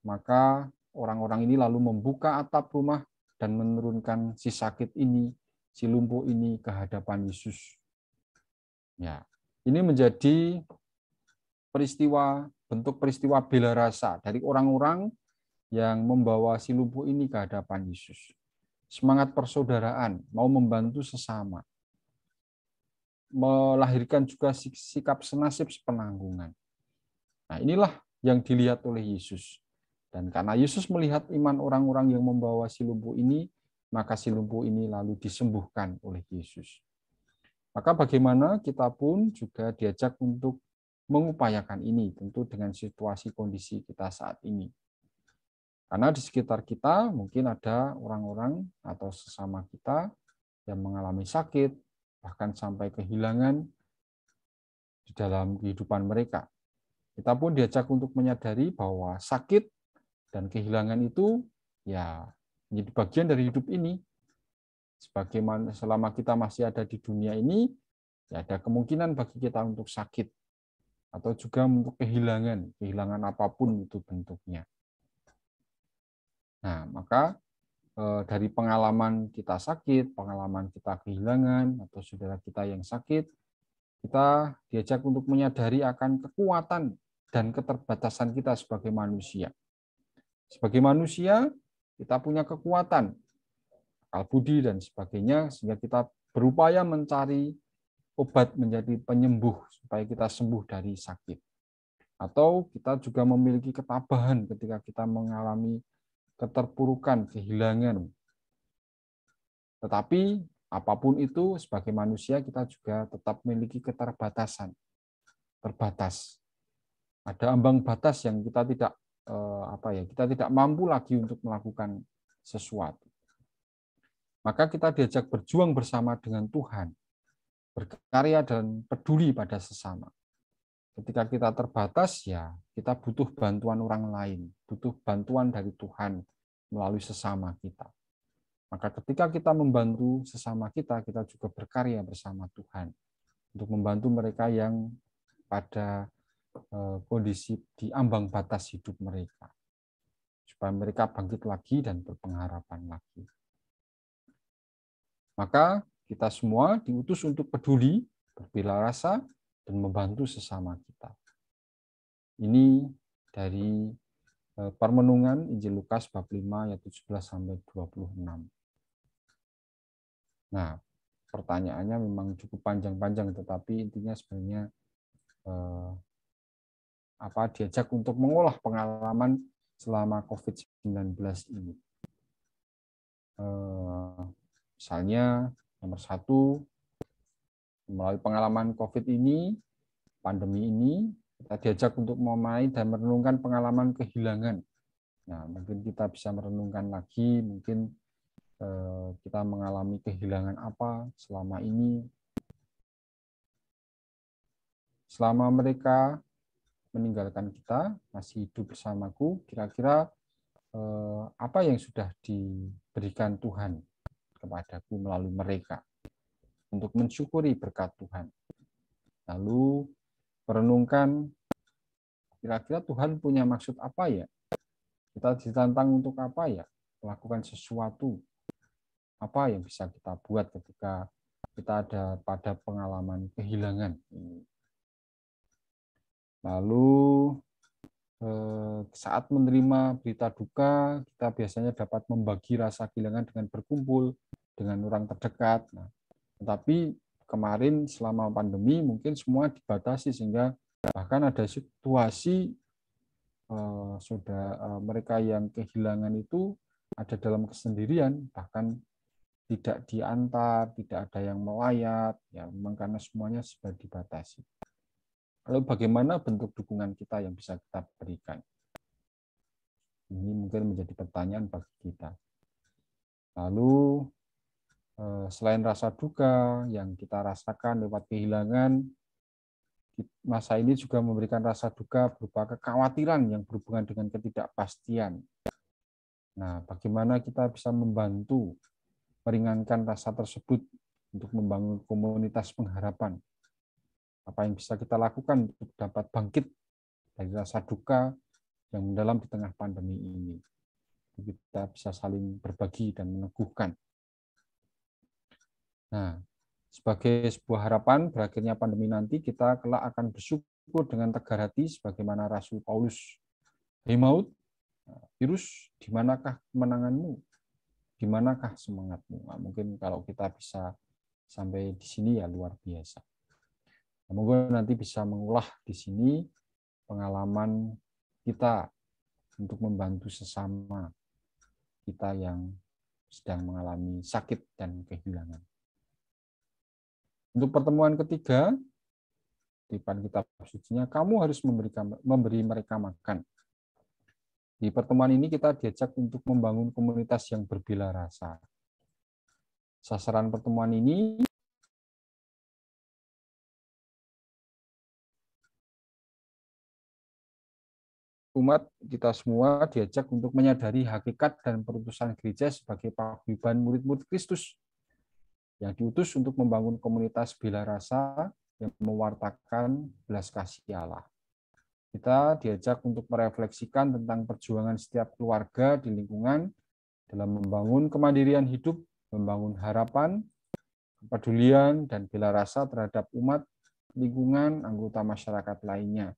maka orang-orang ini lalu membuka atap rumah dan menurunkan si sakit ini, si lumpuh ini ke hadapan Yesus. Ya, ini menjadi peristiwa bentuk peristiwa bela rasa dari orang-orang yang membawa si lumpuh ini ke hadapan Yesus. Semangat persaudaraan, mau membantu sesama melahirkan juga sikap senasib penanggungan. Nah, inilah yang dilihat oleh Yesus. Dan karena Yesus melihat iman orang-orang yang membawa si lumpuh ini, maka si lumpuh ini lalu disembuhkan oleh Yesus. Maka bagaimana kita pun juga diajak untuk mengupayakan ini, tentu dengan situasi kondisi kita saat ini. Karena di sekitar kita mungkin ada orang-orang atau sesama kita yang mengalami sakit, bahkan sampai kehilangan di dalam kehidupan mereka. Kita pun diajak untuk menyadari bahwa sakit dan kehilangan itu ya menjadi bagian dari hidup ini. Sebagaimana selama kita masih ada di dunia ini, ya ada kemungkinan bagi kita untuk sakit atau juga untuk kehilangan, kehilangan apapun itu bentuknya. Nah, maka Eh, dari pengalaman kita sakit, pengalaman kita kehilangan, atau saudara kita yang sakit, kita diajak untuk menyadari akan kekuatan dan keterbatasan kita sebagai manusia. Sebagai manusia, kita punya kekuatan, akal budi, dan sebagainya, sehingga kita berupaya mencari obat menjadi penyembuh, supaya kita sembuh dari sakit. Atau kita juga memiliki ketabahan ketika kita mengalami keterpurukan, kehilangan. Tetapi apapun itu, sebagai manusia kita juga tetap memiliki keterbatasan, terbatas. Ada ambang batas yang kita tidak eh, apa ya, kita tidak mampu lagi untuk melakukan sesuatu. Maka kita diajak berjuang bersama dengan Tuhan, berkarya dan peduli pada sesama. Ketika kita terbatas, ya kita butuh bantuan orang lain, butuh bantuan dari Tuhan melalui sesama kita. Maka ketika kita membantu sesama kita, kita juga berkarya bersama Tuhan untuk membantu mereka yang pada eh, kondisi di ambang batas hidup mereka. Supaya mereka bangkit lagi dan berpengharapan lagi. Maka kita semua diutus untuk peduli, berbela rasa, dan membantu sesama kita. Ini dari eh, Permenungan Injil Lukas bab 5 ayat 17 sampai 26. Nah, pertanyaannya memang cukup panjang-panjang tetapi intinya sebenarnya eh, apa diajak untuk mengolah pengalaman selama Covid-19 ini. Eh, misalnya nomor satu melalui pengalaman COVID ini, pandemi ini, kita diajak untuk memahami dan merenungkan pengalaman kehilangan. Nah, mungkin kita bisa merenungkan lagi, mungkin eh, kita mengalami kehilangan apa selama ini. Selama mereka meninggalkan kita, masih hidup bersamaku, kira-kira eh, apa yang sudah diberikan Tuhan kepadaku melalui mereka untuk mensyukuri berkat Tuhan. Lalu perenungkan kira-kira Tuhan punya maksud apa ya? Kita ditantang untuk apa ya? Melakukan sesuatu. Apa yang bisa kita buat ketika kita ada pada pengalaman kehilangan ini. Lalu eh, saat menerima berita duka, kita biasanya dapat membagi rasa kehilangan dengan berkumpul dengan orang terdekat. Nah, tetapi kemarin selama pandemi mungkin semua dibatasi sehingga bahkan ada situasi uh, sudah uh, mereka yang kehilangan itu ada dalam kesendirian bahkan tidak diantar, tidak ada yang melayat, ya memang karena semuanya sudah dibatasi. Lalu bagaimana bentuk dukungan kita yang bisa kita berikan? Ini mungkin menjadi pertanyaan bagi kita. Lalu Eh, selain rasa duka yang kita rasakan lewat kehilangan, masa ini juga memberikan rasa duka berupa kekhawatiran yang berhubungan dengan ketidakpastian. Nah, bagaimana kita bisa membantu meringankan rasa tersebut untuk membangun komunitas pengharapan? Apa yang bisa kita lakukan untuk dapat bangkit dari rasa duka yang mendalam di tengah pandemi ini? Kita bisa saling berbagi dan meneguhkan Nah, sebagai sebuah harapan berakhirnya pandemi nanti kita kelak akan bersyukur dengan tegar hati sebagaimana Rasul Paulus. Hei maut, virus, di manakah kemenanganmu? Di manakah semangatmu? Nah, mungkin kalau kita bisa sampai di sini ya luar biasa. Nah, nanti bisa mengulah di sini pengalaman kita untuk membantu sesama kita yang sedang mengalami sakit dan kehilangan. Untuk pertemuan ketiga, di depan kitab sucinya, kamu harus memberikan, memberi mereka makan. Di pertemuan ini kita diajak untuk membangun komunitas yang berbila rasa. Sasaran pertemuan ini umat kita semua diajak untuk menyadari hakikat dan perutusan gereja sebagai paguyuban murid-murid Kristus yang diutus untuk membangun komunitas bela rasa yang mewartakan belas kasih Allah. Kita diajak untuk merefleksikan tentang perjuangan setiap keluarga di lingkungan dalam membangun kemandirian hidup, membangun harapan, kepedulian, dan bela rasa terhadap umat, lingkungan, anggota masyarakat lainnya,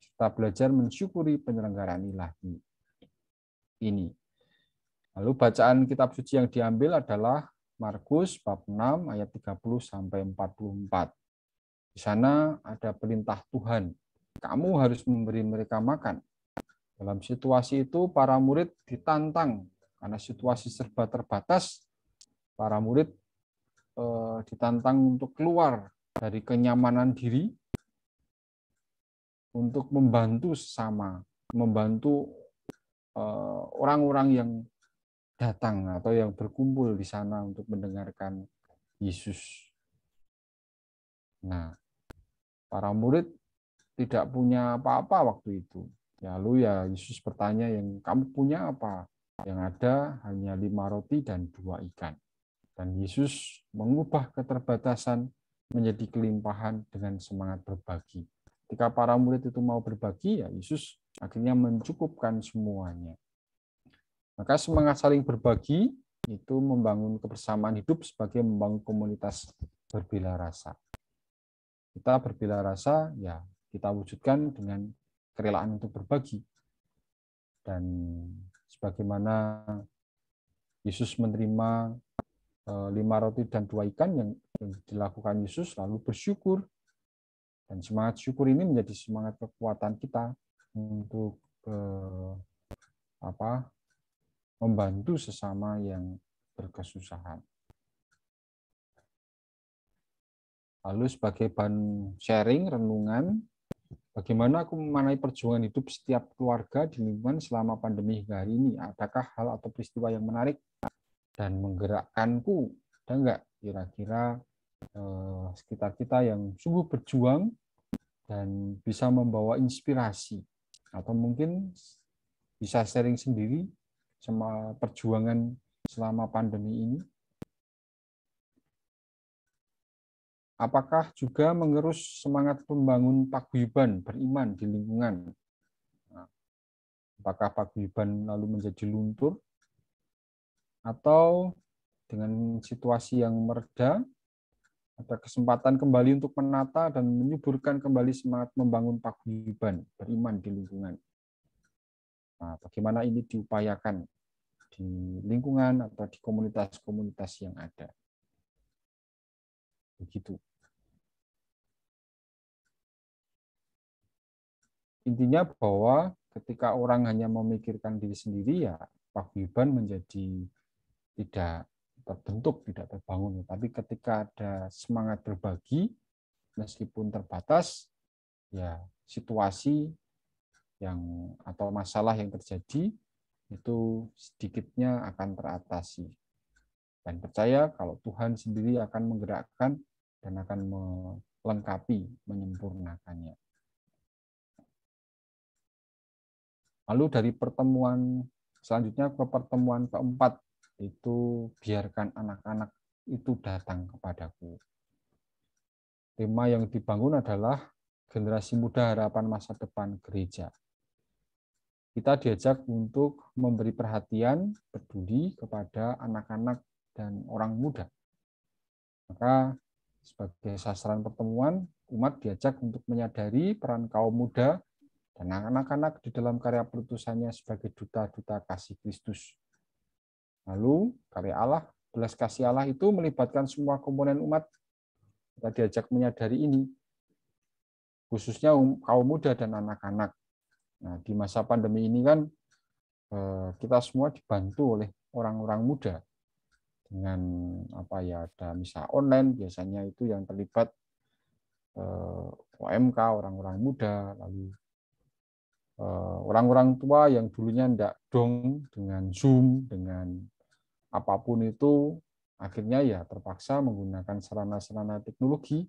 serta belajar mensyukuri penyelenggaraan ilahi ini. Lalu bacaan kitab suci yang diambil adalah Markus bab 6 ayat 30 sampai 44. Di sana ada perintah Tuhan, kamu harus memberi mereka makan. Dalam situasi itu para murid ditantang karena situasi serba terbatas, para murid eh, ditantang untuk keluar dari kenyamanan diri untuk membantu sama membantu eh, orang-orang yang datang atau yang berkumpul di sana untuk mendengarkan Yesus. Nah, para murid tidak punya apa-apa waktu itu. Lalu ya Yesus bertanya yang kamu punya apa? Yang ada hanya lima roti dan dua ikan. Dan Yesus mengubah keterbatasan menjadi kelimpahan dengan semangat berbagi. Ketika para murid itu mau berbagi, ya Yesus akhirnya mencukupkan semuanya. Maka semangat saling berbagi itu membangun kebersamaan hidup sebagai membangun komunitas berbila rasa. Kita berbila rasa, ya kita wujudkan dengan kerelaan untuk berbagi. Dan sebagaimana Yesus menerima eh, lima roti dan dua ikan yang, dilakukan Yesus, lalu bersyukur. Dan semangat syukur ini menjadi semangat kekuatan kita untuk eh, apa membantu sesama yang berkesusahan. Lalu sebagai bahan sharing, renungan, bagaimana aku memanai perjuangan hidup setiap keluarga di lingkungan selama pandemi hingga hari ini? Adakah hal atau peristiwa yang menarik dan menggerakkanku? Ada enggak kira-kira eh, sekitar kita yang sungguh berjuang dan bisa membawa inspirasi? Atau mungkin bisa sharing sendiri sama perjuangan selama pandemi ini? Apakah juga mengerus semangat pembangun paguyuban beriman di lingkungan? Nah, apakah paguyuban lalu menjadi luntur? Atau dengan situasi yang mereda, ada kesempatan kembali untuk menata dan menyuburkan kembali semangat membangun paguyuban beriman di lingkungan. Nah, bagaimana ini diupayakan di lingkungan atau di komunitas-komunitas yang ada. Begitu. Intinya bahwa ketika orang hanya memikirkan diri sendiri ya paguyuban menjadi tidak terbentuk, tidak terbangun. Tapi ketika ada semangat berbagi meskipun terbatas ya situasi yang atau masalah yang terjadi itu sedikitnya akan teratasi. Dan percaya kalau Tuhan sendiri akan menggerakkan dan akan melengkapi, menyempurnakannya. Lalu dari pertemuan selanjutnya ke pertemuan keempat itu biarkan anak-anak itu datang kepadaku. Tema yang dibangun adalah generasi muda harapan masa depan gereja kita diajak untuk memberi perhatian, peduli kepada anak-anak dan orang muda. Maka sebagai sasaran pertemuan, umat diajak untuk menyadari peran kaum muda dan anak-anak di dalam karya perutusannya sebagai duta-duta kasih Kristus. Lalu, karya Allah, belas kasih Allah itu melibatkan semua komponen umat. Kita diajak menyadari ini, khususnya um, kaum muda dan anak-anak Nah, di masa pandemi ini kan eh, kita semua dibantu oleh orang-orang muda dengan apa ya ada misal online biasanya itu yang terlibat eh, OMK orang-orang muda lalu eh, orang-orang tua yang dulunya tidak dong dengan Zoom, dengan apapun itu, akhirnya ya terpaksa menggunakan sarana-sarana teknologi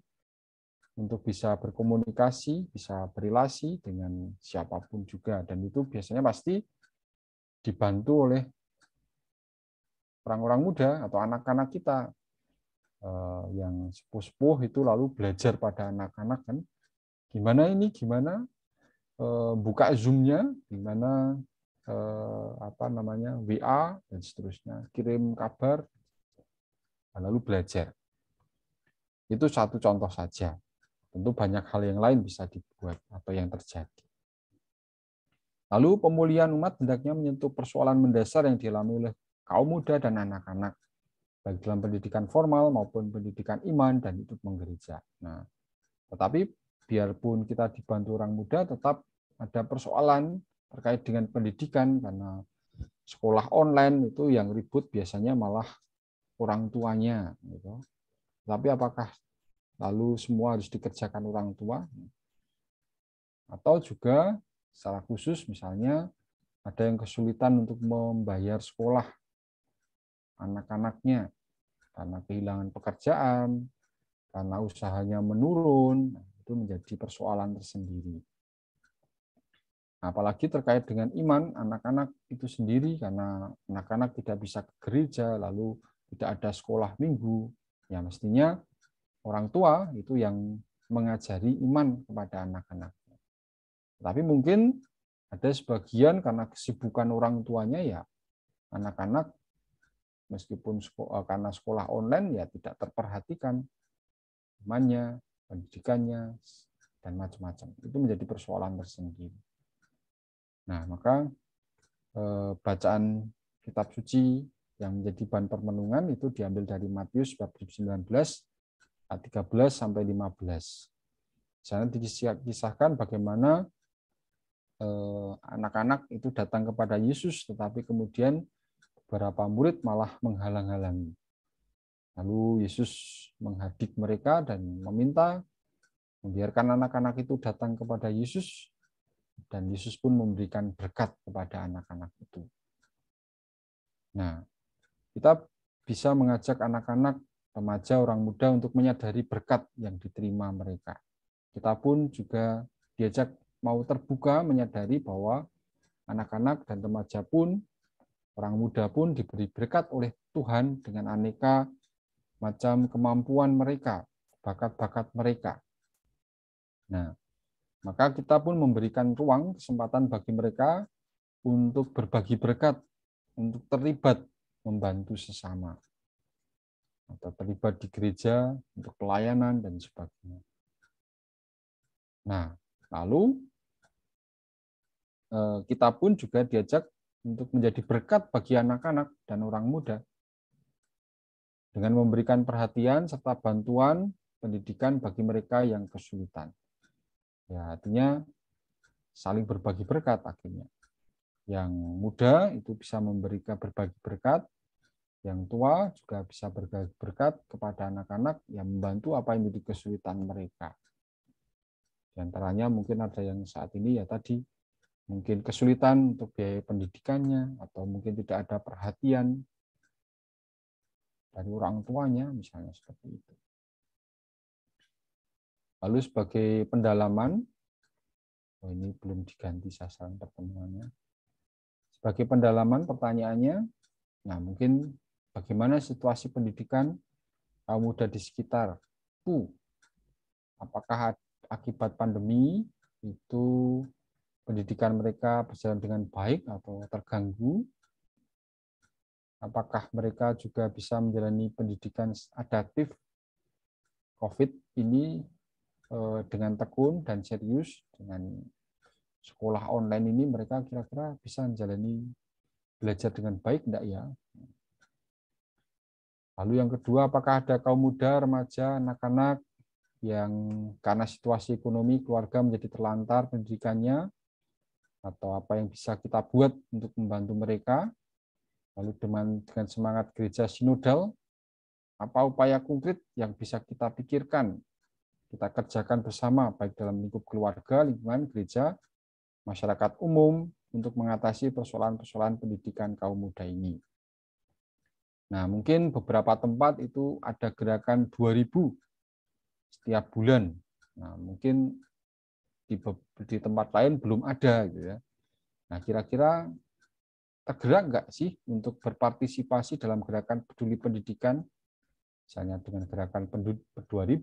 untuk bisa berkomunikasi, bisa berrelasi dengan siapapun juga. Dan itu biasanya pasti dibantu oleh orang-orang muda atau anak-anak kita eh, yang sepuh-sepuh itu lalu belajar pada anak-anak kan gimana ini gimana eh, buka zoomnya gimana eh, apa namanya WA dan seterusnya kirim kabar lalu belajar itu satu contoh saja Tentu banyak hal yang lain bisa dibuat atau yang terjadi. Lalu pemulihan umat hendaknya menyentuh persoalan mendasar yang dialami oleh kaum muda dan anak-anak, baik dalam pendidikan formal maupun pendidikan iman dan hidup menggereja. Nah, tetapi biarpun kita dibantu orang muda, tetap ada persoalan terkait dengan pendidikan karena sekolah online itu yang ribut biasanya malah orang tuanya. Gitu. Tapi apakah lalu semua harus dikerjakan orang tua. Atau juga secara khusus misalnya ada yang kesulitan untuk membayar sekolah anak-anaknya karena kehilangan pekerjaan, karena usahanya menurun, itu menjadi persoalan tersendiri. Apalagi terkait dengan iman anak-anak itu sendiri karena anak-anak tidak bisa ke gereja, lalu tidak ada sekolah minggu, ya mestinya orang tua itu yang mengajari iman kepada anak-anaknya. Tapi mungkin ada sebagian karena kesibukan orang tuanya ya anak-anak meskipun sekolah, eh, karena sekolah online ya tidak terperhatikan imannya, pendidikannya dan macam-macam. Itu menjadi persoalan tersendiri. Nah, maka eh, bacaan kitab suci yang menjadi bahan permenungan itu diambil dari Matius bab 19 13 nah, sampai 15. Sana dikisahkan bagaimana eh, anak-anak itu datang kepada Yesus, tetapi kemudian beberapa murid malah menghalang-halangi. Lalu Yesus menghadik mereka dan meminta membiarkan anak-anak itu datang kepada Yesus, dan Yesus pun memberikan berkat kepada anak-anak itu. Nah, kita bisa mengajak anak-anak remaja, orang muda untuk menyadari berkat yang diterima mereka. Kita pun juga diajak mau terbuka menyadari bahwa anak-anak dan remaja pun, orang muda pun diberi berkat oleh Tuhan dengan aneka macam kemampuan mereka, bakat-bakat mereka. Nah, maka kita pun memberikan ruang kesempatan bagi mereka untuk berbagi berkat, untuk terlibat membantu sesama atau terlibat di gereja untuk pelayanan dan sebagainya. Nah, lalu eh, kita pun juga diajak untuk menjadi berkat bagi anak-anak dan orang muda dengan memberikan perhatian serta bantuan pendidikan bagi mereka yang kesulitan. Ya, artinya saling berbagi berkat akhirnya. Yang muda itu bisa memberikan berbagi berkat, yang tua juga bisa berkat kepada anak-anak yang membantu apa yang menjadi kesulitan mereka. Di antaranya mungkin ada yang saat ini ya tadi mungkin kesulitan untuk biaya pendidikannya atau mungkin tidak ada perhatian dari orang tuanya misalnya seperti itu. Lalu sebagai pendalaman, oh ini belum diganti sasaran pertemuannya. Sebagai pendalaman pertanyaannya, nah mungkin Bagaimana situasi pendidikan kaum uh, muda di Bu, Apakah akibat pandemi itu pendidikan mereka berjalan dengan baik atau terganggu? Apakah mereka juga bisa menjalani pendidikan adaptif COVID ini uh, dengan tekun dan serius dengan sekolah online ini mereka kira-kira bisa menjalani belajar dengan baik enggak ya? Lalu yang kedua, apakah ada kaum muda, remaja, anak-anak yang karena situasi ekonomi keluarga menjadi terlantar pendidikannya atau apa yang bisa kita buat untuk membantu mereka? Lalu dengan, dengan semangat gereja sinodal, apa upaya konkret yang bisa kita pikirkan, kita kerjakan bersama baik dalam lingkup keluarga, lingkungan gereja, masyarakat umum untuk mengatasi persoalan-persoalan pendidikan kaum muda ini. Nah, mungkin beberapa tempat itu ada gerakan 2000 setiap bulan. Nah, mungkin di, di tempat lain belum ada gitu ya. Nah, kira-kira tergerak nggak sih untuk berpartisipasi dalam gerakan peduli pendidikan? Misalnya dengan gerakan penduduk 2000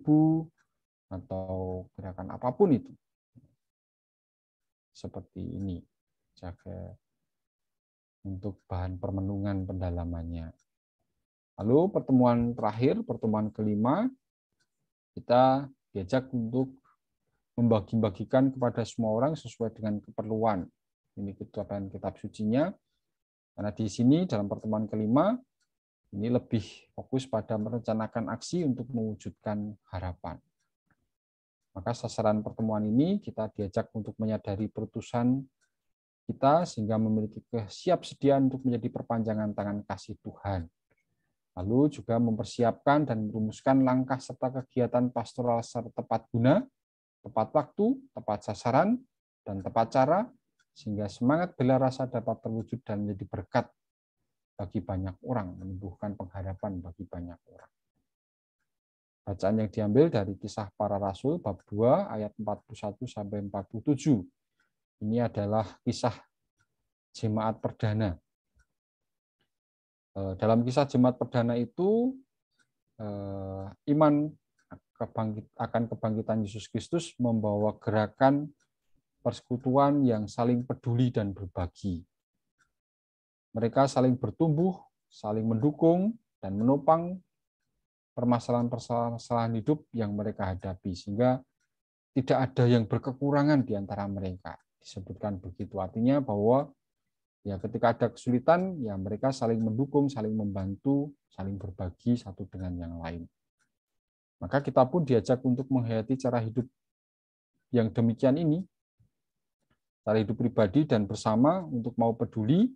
atau gerakan apapun itu. Seperti ini. Jaga untuk bahan permenungan pendalamannya. Lalu pertemuan terakhir, pertemuan kelima, kita diajak untuk membagi-bagikan kepada semua orang sesuai dengan keperluan. Ini kitab kitab sucinya. Karena di sini dalam pertemuan kelima, ini lebih fokus pada merencanakan aksi untuk mewujudkan harapan. Maka sasaran pertemuan ini kita diajak untuk menyadari perutusan kita sehingga memiliki kesiapsediaan untuk menjadi perpanjangan tangan kasih Tuhan. Lalu juga mempersiapkan dan merumuskan langkah serta kegiatan pastoral serta tepat guna, tepat waktu, tepat sasaran, dan tepat cara, sehingga semangat bela rasa dapat terwujud dan menjadi berkat bagi banyak orang, menumbuhkan pengharapan bagi banyak orang. Bacaan yang diambil dari kisah para rasul bab 2 ayat 41 47. Ini adalah kisah jemaat perdana Eh, dalam kisah jemaat perdana itu, eh, iman akan kebangkitan Yesus Kristus membawa gerakan persekutuan yang saling peduli dan berbagi. Mereka saling bertumbuh, saling mendukung, dan menopang permasalahan-permasalahan hidup yang mereka hadapi sehingga tidak ada yang berkekurangan di antara mereka. Disebutkan begitu artinya bahwa Ya, ketika ada kesulitan, ya mereka saling mendukung, saling membantu, saling berbagi satu dengan yang lain. Maka kita pun diajak untuk menghayati cara hidup yang demikian ini, cara hidup pribadi dan bersama untuk mau peduli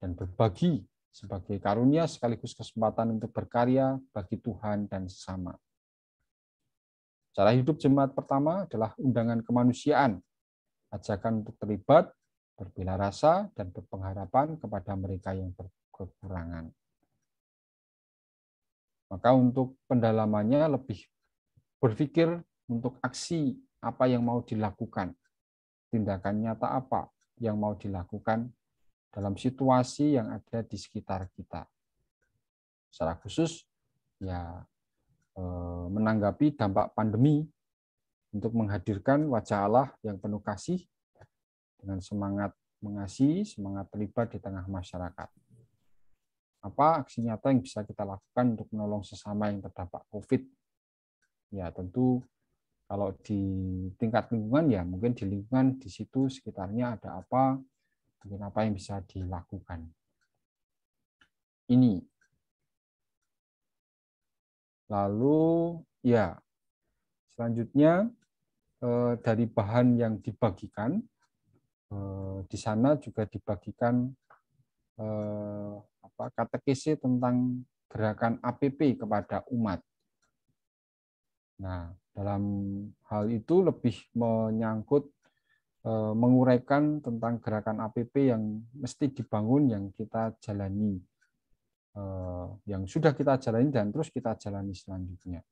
dan berbagi sebagai karunia sekaligus kesempatan untuk berkarya bagi Tuhan dan sesama. Cara hidup jemaat pertama adalah undangan kemanusiaan, ajakan untuk terlibat berbela rasa, dan berpengharapan kepada mereka yang berkekurangan. Maka untuk pendalamannya lebih berpikir untuk aksi apa yang mau dilakukan, tindakan nyata apa yang mau dilakukan dalam situasi yang ada di sekitar kita. Secara khusus, ya eh, menanggapi dampak pandemi untuk menghadirkan wajah Allah yang penuh kasih dengan semangat mengasihi, semangat terlibat di tengah masyarakat. Apa aksi nyata yang bisa kita lakukan untuk menolong sesama yang terdampak COVID? Ya tentu kalau di tingkat lingkungan ya mungkin di lingkungan di situ sekitarnya ada apa, mungkin apa yang bisa dilakukan. Ini. Lalu ya selanjutnya eh, dari bahan yang dibagikan Eh, di sana juga dibagikan eh, apa, katekisi tentang gerakan APP kepada umat. Nah, dalam hal itu lebih menyangkut eh, menguraikan tentang gerakan APP yang mesti dibangun yang kita jalani yang sudah kita jalani dan terus kita jalani selanjutnya.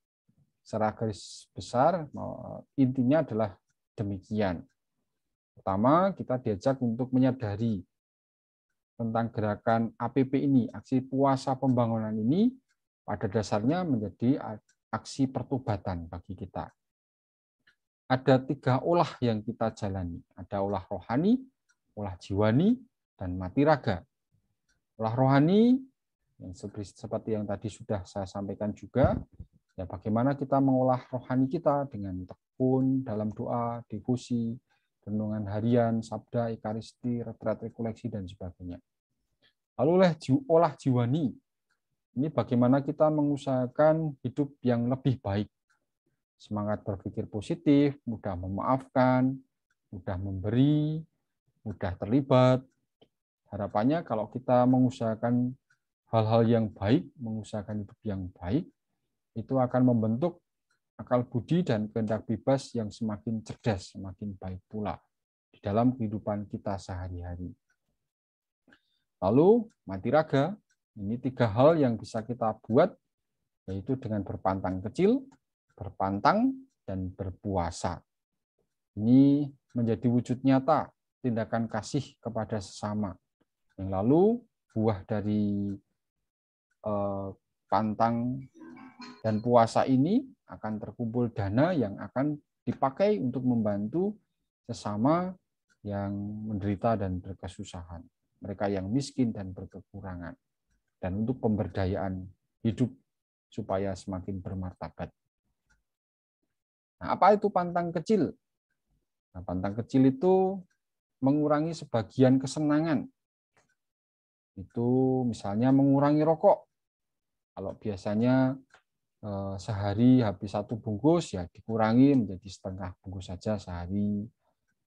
Secara garis besar intinya adalah demikian. Pertama, kita diajak untuk menyadari tentang gerakan APP ini, aksi puasa pembangunan ini pada dasarnya menjadi aksi pertobatan bagi kita. Ada tiga olah yang kita jalani. Ada olah rohani, olah jiwani, dan mati raga. Olah rohani, yang seperti yang tadi sudah saya sampaikan juga, ya bagaimana kita mengolah rohani kita dengan tekun dalam doa, difusi renungan harian, sabda, ekaristi, retret rekoleksi, dan sebagainya. Lalu oleh olah jiwani, ini bagaimana kita mengusahakan hidup yang lebih baik. Semangat berpikir positif, mudah memaafkan, mudah memberi, mudah terlibat. Harapannya kalau kita mengusahakan hal-hal yang baik, mengusahakan hidup yang baik, itu akan membentuk akal budi dan kehendak bebas yang semakin cerdas, semakin baik pula di dalam kehidupan kita sehari-hari. Lalu mati raga, ini tiga hal yang bisa kita buat, yaitu dengan berpantang kecil, berpantang, dan berpuasa. Ini menjadi wujud nyata tindakan kasih kepada sesama. Yang lalu buah dari eh, pantang dan puasa ini akan terkumpul dana yang akan dipakai untuk membantu sesama yang menderita dan berkesusahan, mereka yang miskin dan berkekurangan, dan untuk pemberdayaan hidup supaya semakin bermartabat. Nah, apa itu pantang kecil? Nah, pantang kecil itu mengurangi sebagian kesenangan. Itu misalnya mengurangi rokok. Kalau biasanya Eh, sehari habis satu bungkus ya dikurangi menjadi setengah bungkus saja sehari.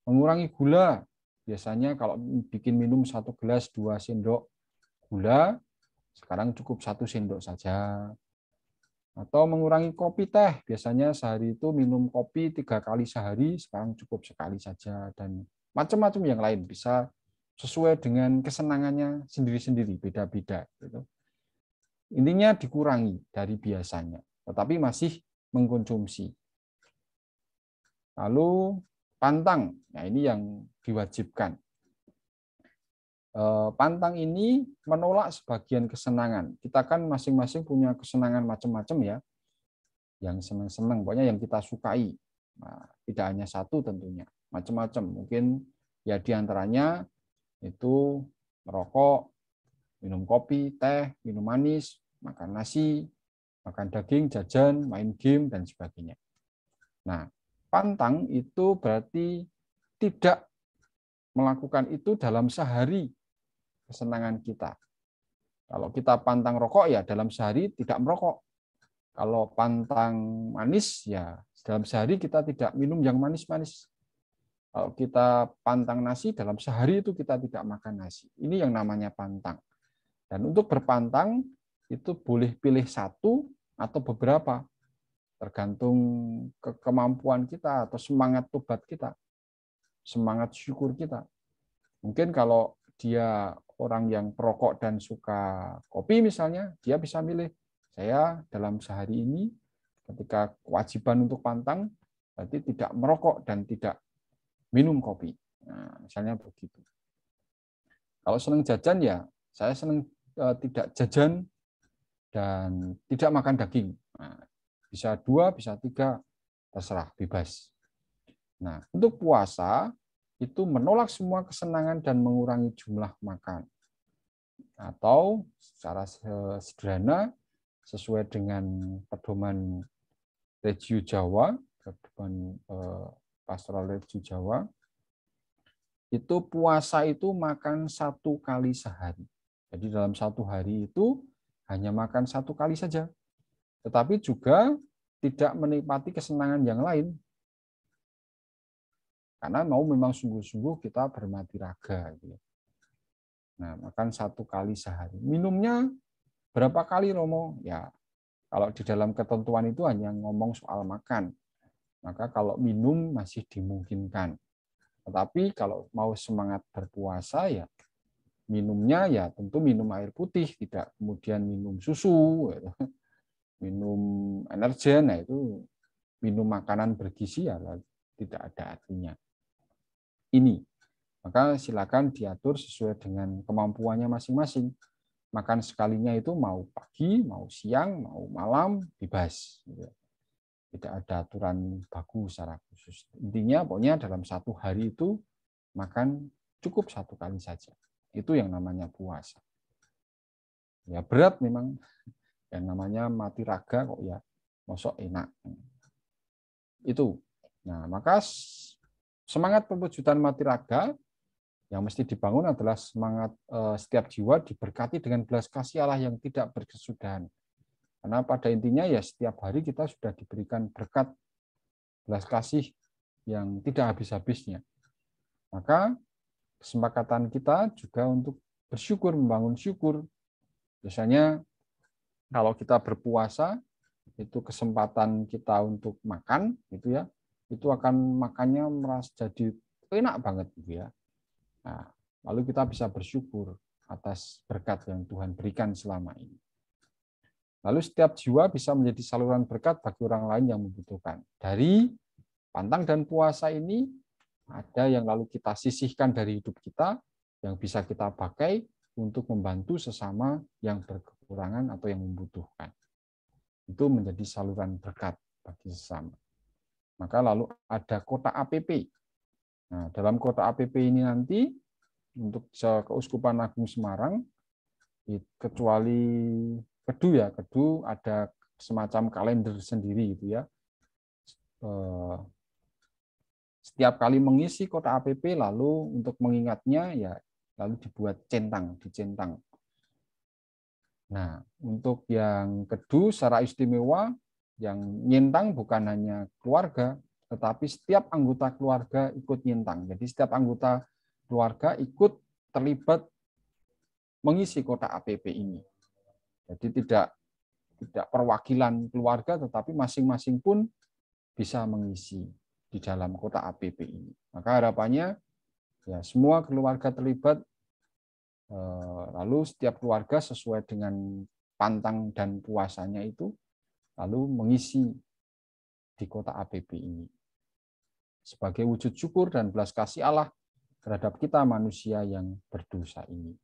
Mengurangi gula biasanya kalau bikin minum satu gelas dua sendok gula sekarang cukup satu sendok saja. Atau mengurangi kopi teh biasanya sehari itu minum kopi tiga kali sehari sekarang cukup sekali saja dan macam-macam yang lain bisa sesuai dengan kesenangannya sendiri-sendiri beda-beda. Gitu. -beda Intinya dikurangi dari biasanya, tetapi masih mengkonsumsi. Lalu pantang, nah ini yang diwajibkan. E, pantang ini menolak sebagian kesenangan. Kita kan masing-masing punya kesenangan macam-macam ya, yang senang-senang, pokoknya yang kita sukai. Nah, tidak hanya satu tentunya, macam-macam. Mungkin ya diantaranya itu merokok, minum kopi, teh, minum manis, makan nasi, makan daging, jajan, main game, dan sebagainya. Nah, pantang itu berarti tidak melakukan itu dalam sehari kesenangan kita. Kalau kita pantang rokok ya dalam sehari tidak merokok. Kalau pantang manis ya dalam sehari kita tidak minum yang manis-manis. Kalau kita pantang nasi dalam sehari itu kita tidak makan nasi. Ini yang namanya pantang. Dan untuk berpantang itu boleh pilih satu atau beberapa tergantung ke kemampuan kita atau semangat tobat kita, semangat syukur kita. Mungkin kalau dia orang yang perokok dan suka kopi misalnya, dia bisa milih saya dalam sehari ini ketika kewajiban untuk pantang berarti tidak merokok dan tidak minum kopi. Nah, misalnya begitu. Kalau senang jajan ya, saya senang e, tidak jajan dan tidak makan daging. Nah, bisa dua, bisa tiga, terserah, bebas. Nah, untuk puasa itu menolak semua kesenangan dan mengurangi jumlah makan. Atau secara sederhana sesuai dengan pedoman Regio Jawa, pedoman eh, pastoral Regio Jawa, itu puasa itu makan satu kali sehari. Jadi dalam satu hari itu hanya makan satu kali saja, tetapi juga tidak menikmati kesenangan yang lain. Karena mau memang sungguh-sungguh kita bermati raga. Gitu ya. Nah, makan satu kali sehari. Minumnya berapa kali Romo? Ya, kalau di dalam ketentuan itu hanya ngomong soal makan. Maka kalau minum masih dimungkinkan. Tetapi kalau mau semangat berpuasa ya minumnya ya tentu minum air putih, tidak kemudian minum susu, ya. minum energi, nah itu minum makanan bergizi ya tidak ada artinya. Ini, maka silakan diatur sesuai dengan kemampuannya masing-masing. Makan sekalinya itu mau pagi, mau siang, mau malam, bebas. Gitu. Tidak ada aturan baku secara khusus. Intinya pokoknya dalam satu hari itu makan cukup satu kali saja. Itu yang namanya puasa. Ya berat memang yang namanya mati raga kok ya mosok enak. Itu. Nah, maka semangat perwujudan mati raga yang mesti dibangun adalah semangat eh, setiap jiwa diberkati dengan belas kasih Allah yang tidak berkesudahan. Karena pada intinya ya setiap hari kita sudah diberikan berkat belas kasih yang tidak habis-habisnya. Maka kesepakatan kita juga untuk bersyukur, membangun syukur. Biasanya kalau kita berpuasa, itu kesempatan kita untuk makan, gitu ya, itu akan makannya merasa jadi enak banget, gitu ya. Nah, lalu kita bisa bersyukur atas berkat yang Tuhan berikan selama ini. Lalu setiap jiwa bisa menjadi saluran berkat bagi orang lain yang membutuhkan. Dari pantang dan puasa ini, ada yang lalu kita sisihkan dari hidup kita yang bisa kita pakai untuk membantu sesama yang berkekurangan atau yang membutuhkan. Itu menjadi saluran berkat bagi sesama. Maka lalu ada kota APP. Nah, dalam kota APP ini nanti untuk Keuskupan Agung Semarang kecuali Kedu ya, Kedu ada semacam kalender sendiri gitu ya. Eh, setiap kali mengisi kota APP lalu untuk mengingatnya ya lalu dibuat centang, dicentang. Nah, untuk yang kedua secara istimewa yang nyentang bukan hanya keluarga, tetapi setiap anggota keluarga ikut nyentang. Jadi setiap anggota keluarga ikut terlibat mengisi kota APP ini. Jadi tidak tidak perwakilan keluarga tetapi masing-masing pun bisa mengisi di dalam kota APP ini. Maka harapannya ya semua keluarga terlibat eh, lalu setiap keluarga sesuai dengan pantang dan puasanya itu lalu mengisi di kota APP ini. Sebagai wujud syukur dan belas kasih Allah terhadap kita manusia yang berdosa ini.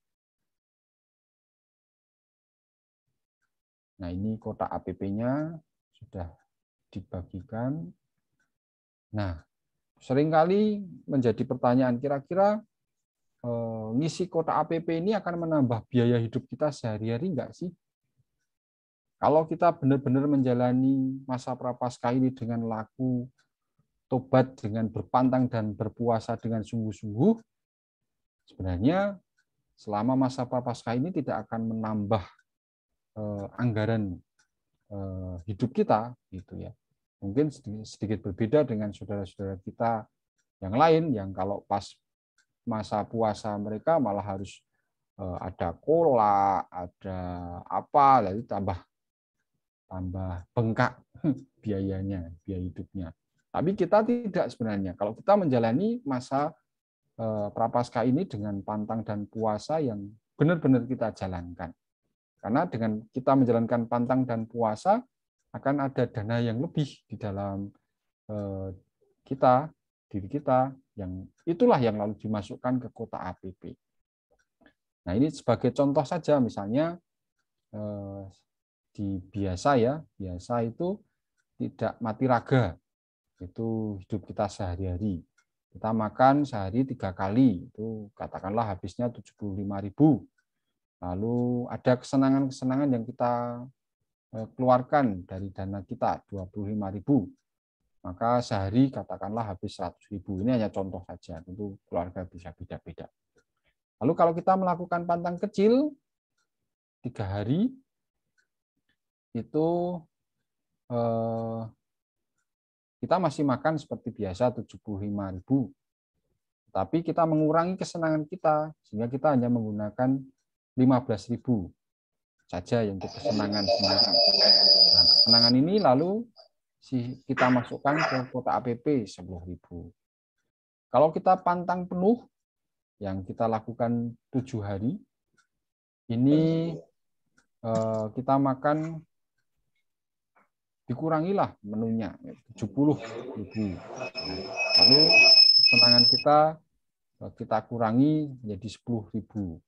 Nah, ini kota APP-nya sudah dibagikan Nah, seringkali menjadi pertanyaan kira-kira eh, ngisi kota APP ini akan menambah biaya hidup kita sehari-hari enggak sih? Kalau kita benar-benar menjalani masa prapaskah ini dengan laku, tobat dengan berpantang dan berpuasa dengan sungguh-sungguh, sebenarnya selama masa prapaskah ini tidak akan menambah eh, anggaran eh, hidup kita gitu ya mungkin sedikit berbeda dengan saudara-saudara kita yang lain yang kalau pas masa puasa mereka malah harus eh, ada kola, ada apa, lalu tambah tambah bengkak <laughs> biayanya, biaya hidupnya. Tapi kita tidak sebenarnya. Kalau kita menjalani masa eh, prapaskah ini dengan pantang dan puasa yang benar-benar kita jalankan. Karena dengan kita menjalankan pantang dan puasa, akan ada dana yang lebih di dalam eh, kita, diri kita, yang itulah yang lalu dimasukkan ke kota APP. Nah ini sebagai contoh saja, misalnya eh, di biasa ya, biasa itu tidak mati raga, itu hidup kita sehari-hari. Kita makan sehari tiga kali, itu katakanlah habisnya 75 ribu. Lalu ada kesenangan-kesenangan yang kita Eh, keluarkan dari dana kita 25.000 maka sehari katakanlah habis 100.000 ini hanya contoh saja tentu keluarga bisa beda-beda lalu kalau kita melakukan pantang kecil tiga hari itu eh, kita masih makan seperti biasa 75.000 tapi kita mengurangi kesenangan kita sehingga kita hanya menggunakan 15.000 saja ya untuk kesenangan senang, Nah, kesenangan ini lalu si kita masukkan ke kota APP 10.000. Kalau kita pantang penuh yang kita lakukan tujuh hari, ini eh, kita makan dikurangilah menunya 70.000. ribu. lalu kesenangan kita eh, kita kurangi menjadi ribu.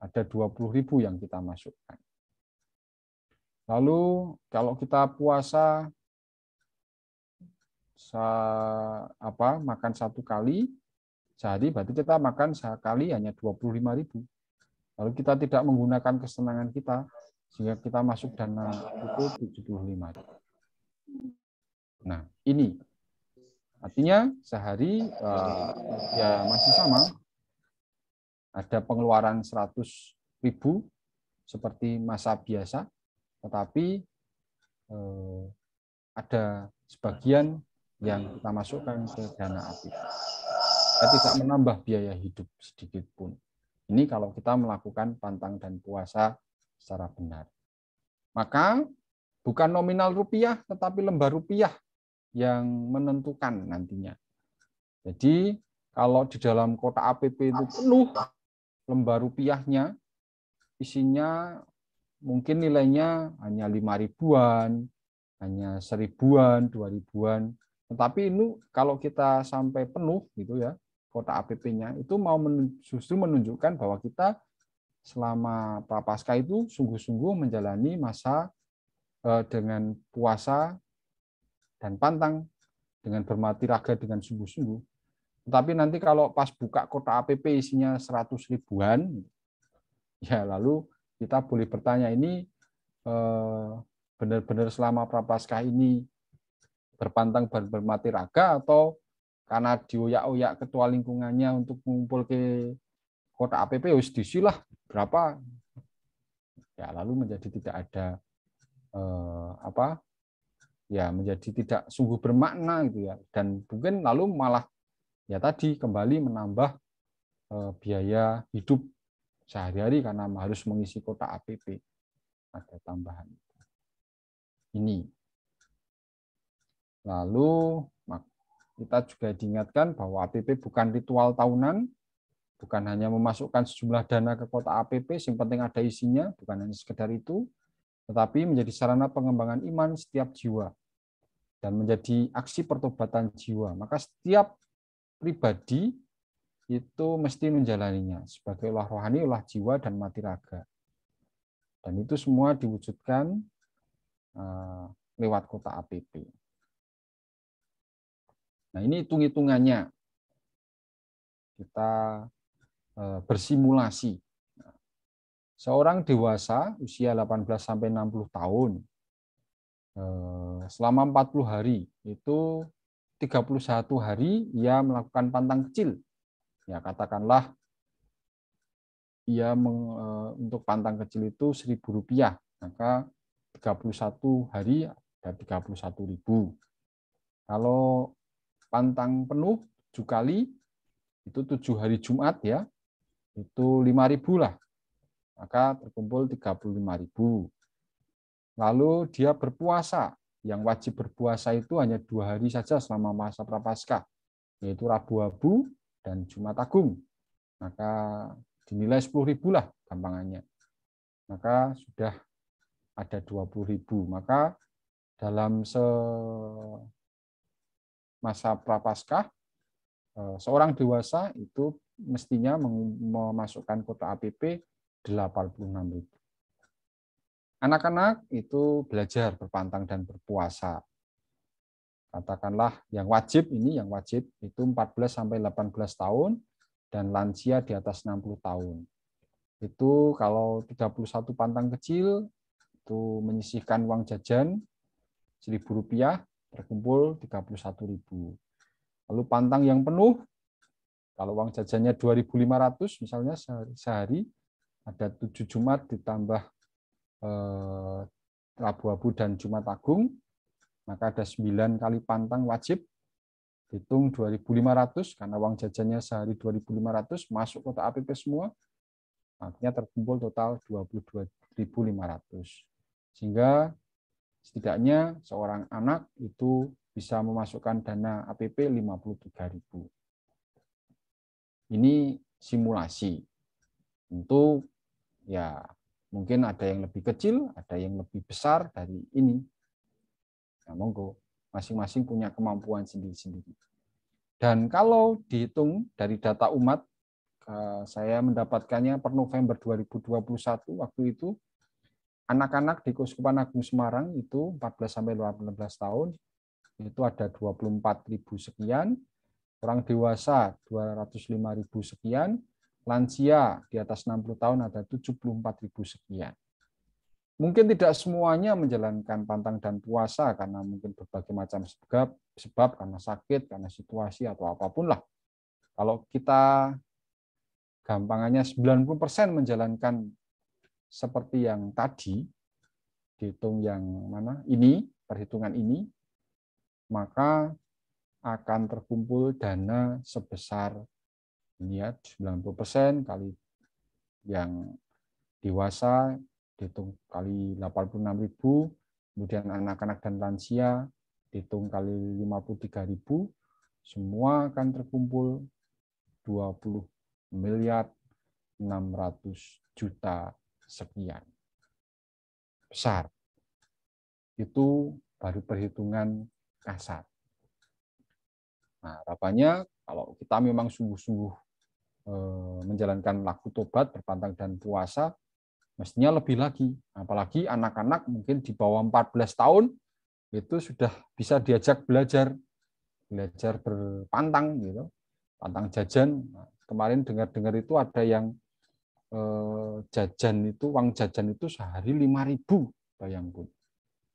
Ada 20.000 yang kita masukkan. Lalu kalau kita puasa sa, apa makan satu kali sehari berarti kita makan sekali hanya 25.000. Lalu kita tidak menggunakan kesenangan kita sehingga kita masuk dana itu 75. Nah, ini artinya sehari eh, ya masih sama ada pengeluaran 100 ribu seperti masa biasa, tetapi eh, ada sebagian yang kita masukkan ke dana aktif. Kita tidak menambah biaya hidup sedikit pun. Ini kalau kita melakukan pantang dan puasa secara benar. Maka bukan nominal rupiah, tetapi lembar rupiah yang menentukan nantinya. Jadi kalau di dalam kota APP itu penuh, lembar rupiahnya isinya mungkin nilainya hanya lima ribuan, hanya seribuan, dua ribuan. Tetapi ini kalau kita sampai penuh gitu ya kota APP-nya itu mau justru menunjukkan bahwa kita selama prapaskah itu sungguh-sungguh menjalani masa eh, dengan puasa dan pantang dengan bermati raga dengan sungguh-sungguh tetapi nanti kalau pas buka kota APP isinya 100 ribuan, ya lalu kita boleh bertanya ini eh, benar-benar selama prapaskah ini berpantang bermati raga atau karena dioyak-oyak ketua lingkungannya untuk mengumpul ke kota APP ya wis disilah berapa ya lalu menjadi tidak ada eh, apa ya menjadi tidak sungguh bermakna gitu ya dan mungkin lalu malah ya tadi kembali menambah eh, biaya hidup sehari-hari karena harus mengisi kota APP. Ada tambahan. Ini. Lalu kita juga diingatkan bahwa APP bukan ritual tahunan, bukan hanya memasukkan sejumlah dana ke kota APP, yang penting ada isinya, bukan hanya sekedar itu, tetapi menjadi sarana pengembangan iman setiap jiwa dan menjadi aksi pertobatan jiwa. Maka setiap pribadi itu mesti menjalaninya sebagai ulah rohani, ulah jiwa, dan mati raga. Dan itu semua diwujudkan eh, lewat kota APP. Nah ini hitung-hitungannya. Kita eh, bersimulasi. Nah, seorang dewasa usia 18-60 tahun eh, selama 40 hari itu 31 hari ia melakukan pantang kecil. Ya, katakanlah ia meng, e, untuk pantang kecil itu Rp1.000, maka 31 hari ada 31.000. Kalau pantang penuh 7 kali itu 7 hari Jumat ya, itu 5.000 lah. Maka terkumpul 35.000. Lalu dia berpuasa yang wajib berpuasa itu hanya dua hari saja selama masa Prapaskah, yaitu Rabu Abu dan Jumat Agung. Maka dinilai sepuluh ribu lah gampangannya. Maka sudah ada dua puluh ribu Maka dalam se masa Prapaskah eh, seorang dewasa itu mestinya memasukkan kota APP ribu Anak-anak itu belajar berpantang dan berpuasa. Katakanlah yang wajib ini yang wajib itu 14 sampai 18 tahun dan lansia di atas 60 tahun. Itu kalau 31 pantang kecil itu menyisihkan uang jajan Rp1.000 terkumpul 31.000. Lalu pantang yang penuh kalau uang jajannya 2.500 misalnya sehari, sehari ada 7 Jumat ditambah Rabu eh, Abu dan Jumat Agung, maka ada 9 kali pantang wajib, hitung 2.500, karena uang jajannya sehari 2.500, masuk kota APP semua, artinya terkumpul total 22.500. Sehingga setidaknya seorang anak itu bisa memasukkan dana APP 53.000. Ini simulasi. untuk ya Mungkin ada yang lebih kecil, ada yang lebih besar dari ini. Nah, monggo, masing-masing punya kemampuan sendiri-sendiri. Dan kalau dihitung dari data umat, eh, saya mendapatkannya per November 2021 waktu itu anak-anak di Keuskupan Agung Semarang itu 14 18 tahun itu ada 24.000 sekian, orang dewasa 205.000 sekian, lansia di atas 60 tahun ada 74.000 sekian. Mungkin tidak semuanya menjalankan pantang dan puasa karena mungkin berbagai macam sebab, sebab karena sakit, karena situasi atau apapun lah. Kalau kita gampangannya 90% menjalankan seperti yang tadi, dihitung yang mana ini, perhitungan ini, maka akan terkumpul dana sebesar Iya, lihat 90% kali yang dewasa dihitung kali 86.000, kemudian anak-anak dan lansia dihitung kali 53.000, semua akan terkumpul 20 miliar 600 juta sekian. Besar. Itu baru perhitungan kasar. Nah, harapannya kalau kita memang sungguh-sungguh Eh, menjalankan laku tobat, berpantang dan puasa, mestinya lebih lagi. Apalagi anak-anak mungkin di bawah 14 tahun itu sudah bisa diajak belajar, belajar berpantang gitu, pantang jajan. Nah, kemarin dengar-dengar itu ada yang eh, jajan itu, uang jajan itu sehari ribu bayang pun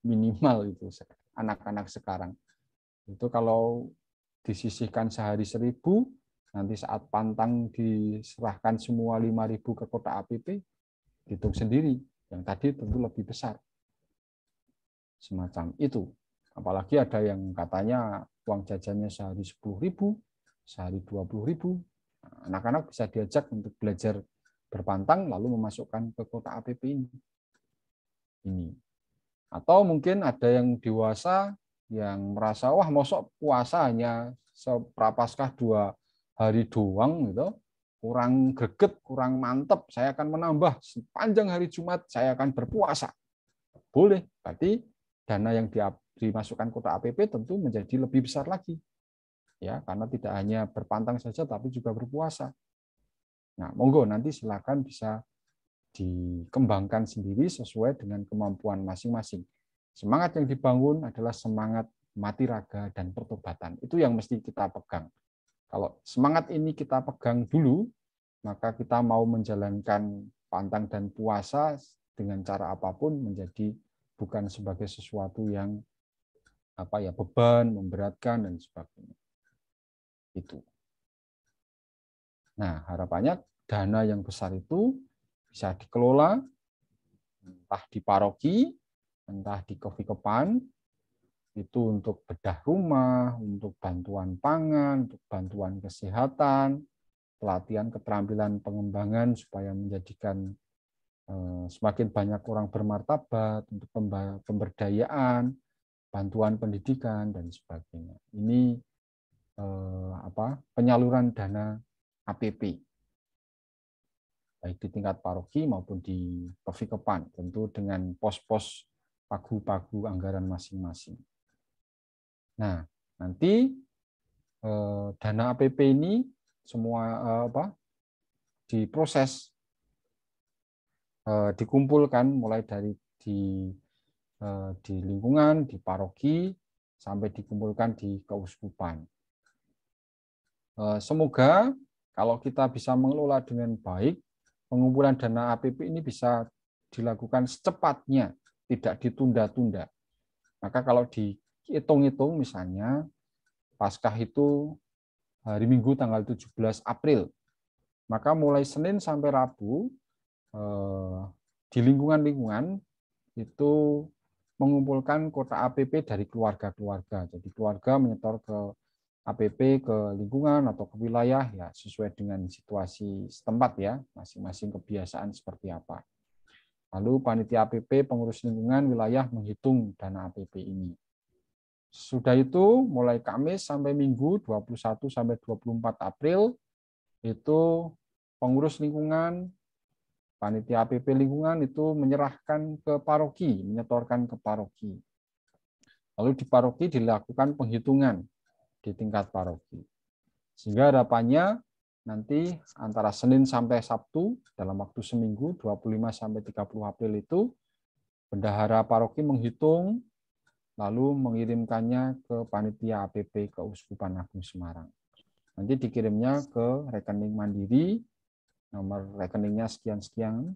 minimal itu anak-anak sekarang. Itu kalau disisihkan sehari seribu, nanti saat pantang diserahkan semua 5.000 ke kota APP, hitung sendiri. Yang tadi tentu lebih besar. Semacam itu. Apalagi ada yang katanya uang jajannya sehari 10.000, sehari 20.000. Anak-anak bisa diajak untuk belajar berpantang lalu memasukkan ke kota APP ini. Ini. Atau mungkin ada yang dewasa yang merasa wah mosok puasa hanya seperapaskah dua hari doang gitu kurang greget, kurang mantep, saya akan menambah sepanjang hari Jumat saya akan berpuasa. Boleh, berarti dana yang di, dimasukkan kota APP tentu menjadi lebih besar lagi. Ya, karena tidak hanya berpantang saja tapi juga berpuasa. Nah, monggo nanti silakan bisa dikembangkan sendiri sesuai dengan kemampuan masing-masing. Semangat yang dibangun adalah semangat mati raga dan pertobatan. Itu yang mesti kita pegang. Kalau semangat ini kita pegang dulu, maka kita mau menjalankan pantang dan puasa dengan cara apapun menjadi bukan sebagai sesuatu yang apa ya beban, memberatkan dan sebagainya. Itu. Nah, harapannya dana yang besar itu bisa dikelola entah di paroki, entah di kopi kepan, itu untuk bedah rumah, untuk bantuan pangan, untuk bantuan kesehatan, pelatihan keterampilan pengembangan supaya menjadikan eh, semakin banyak orang bermartabat untuk pemberdayaan, bantuan pendidikan dan sebagainya. Ini eh, apa? penyaluran dana APP baik di tingkat paroki maupun di Pevikepan tentu dengan pos-pos pagu-pagu anggaran masing-masing. Nah, nanti eh, dana APP ini semua eh, apa diproses eh, dikumpulkan mulai dari di di lingkungan, di paroki sampai dikumpulkan di keuskupan. Eh, semoga kalau kita bisa mengelola dengan baik, pengumpulan dana APP ini bisa dilakukan secepatnya, tidak ditunda-tunda. Maka kalau di hitung-hitung misalnya Paskah itu hari Minggu tanggal 17 April. Maka mulai Senin sampai Rabu eh, di lingkungan-lingkungan itu mengumpulkan kota APP dari keluarga-keluarga. Jadi keluarga menyetor ke APP ke lingkungan atau ke wilayah ya sesuai dengan situasi setempat ya, masing-masing kebiasaan seperti apa. Lalu panitia APP pengurus lingkungan wilayah menghitung dana APP ini. Sudah itu mulai Kamis sampai Minggu 21 sampai 24 April itu pengurus lingkungan, panitia APP lingkungan itu menyerahkan ke paroki, menyetorkan ke paroki. Lalu di paroki dilakukan penghitungan di tingkat paroki. Sehingga harapannya nanti antara Senin sampai Sabtu dalam waktu seminggu 25 sampai 30 April itu bendahara paroki menghitung lalu mengirimkannya ke panitia APP Keuskupan Agung Semarang. Nanti dikirimnya ke rekening mandiri, nomor rekeningnya sekian-sekian,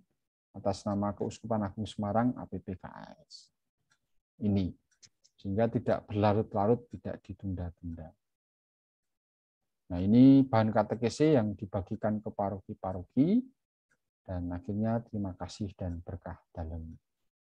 atas nama Keuskupan Agung Semarang APPKS. Ini, sehingga tidak berlarut-larut, tidak ditunda-tunda. Nah ini bahan katekese yang dibagikan ke paroki-paroki, dan akhirnya terima kasih dan berkah dalam.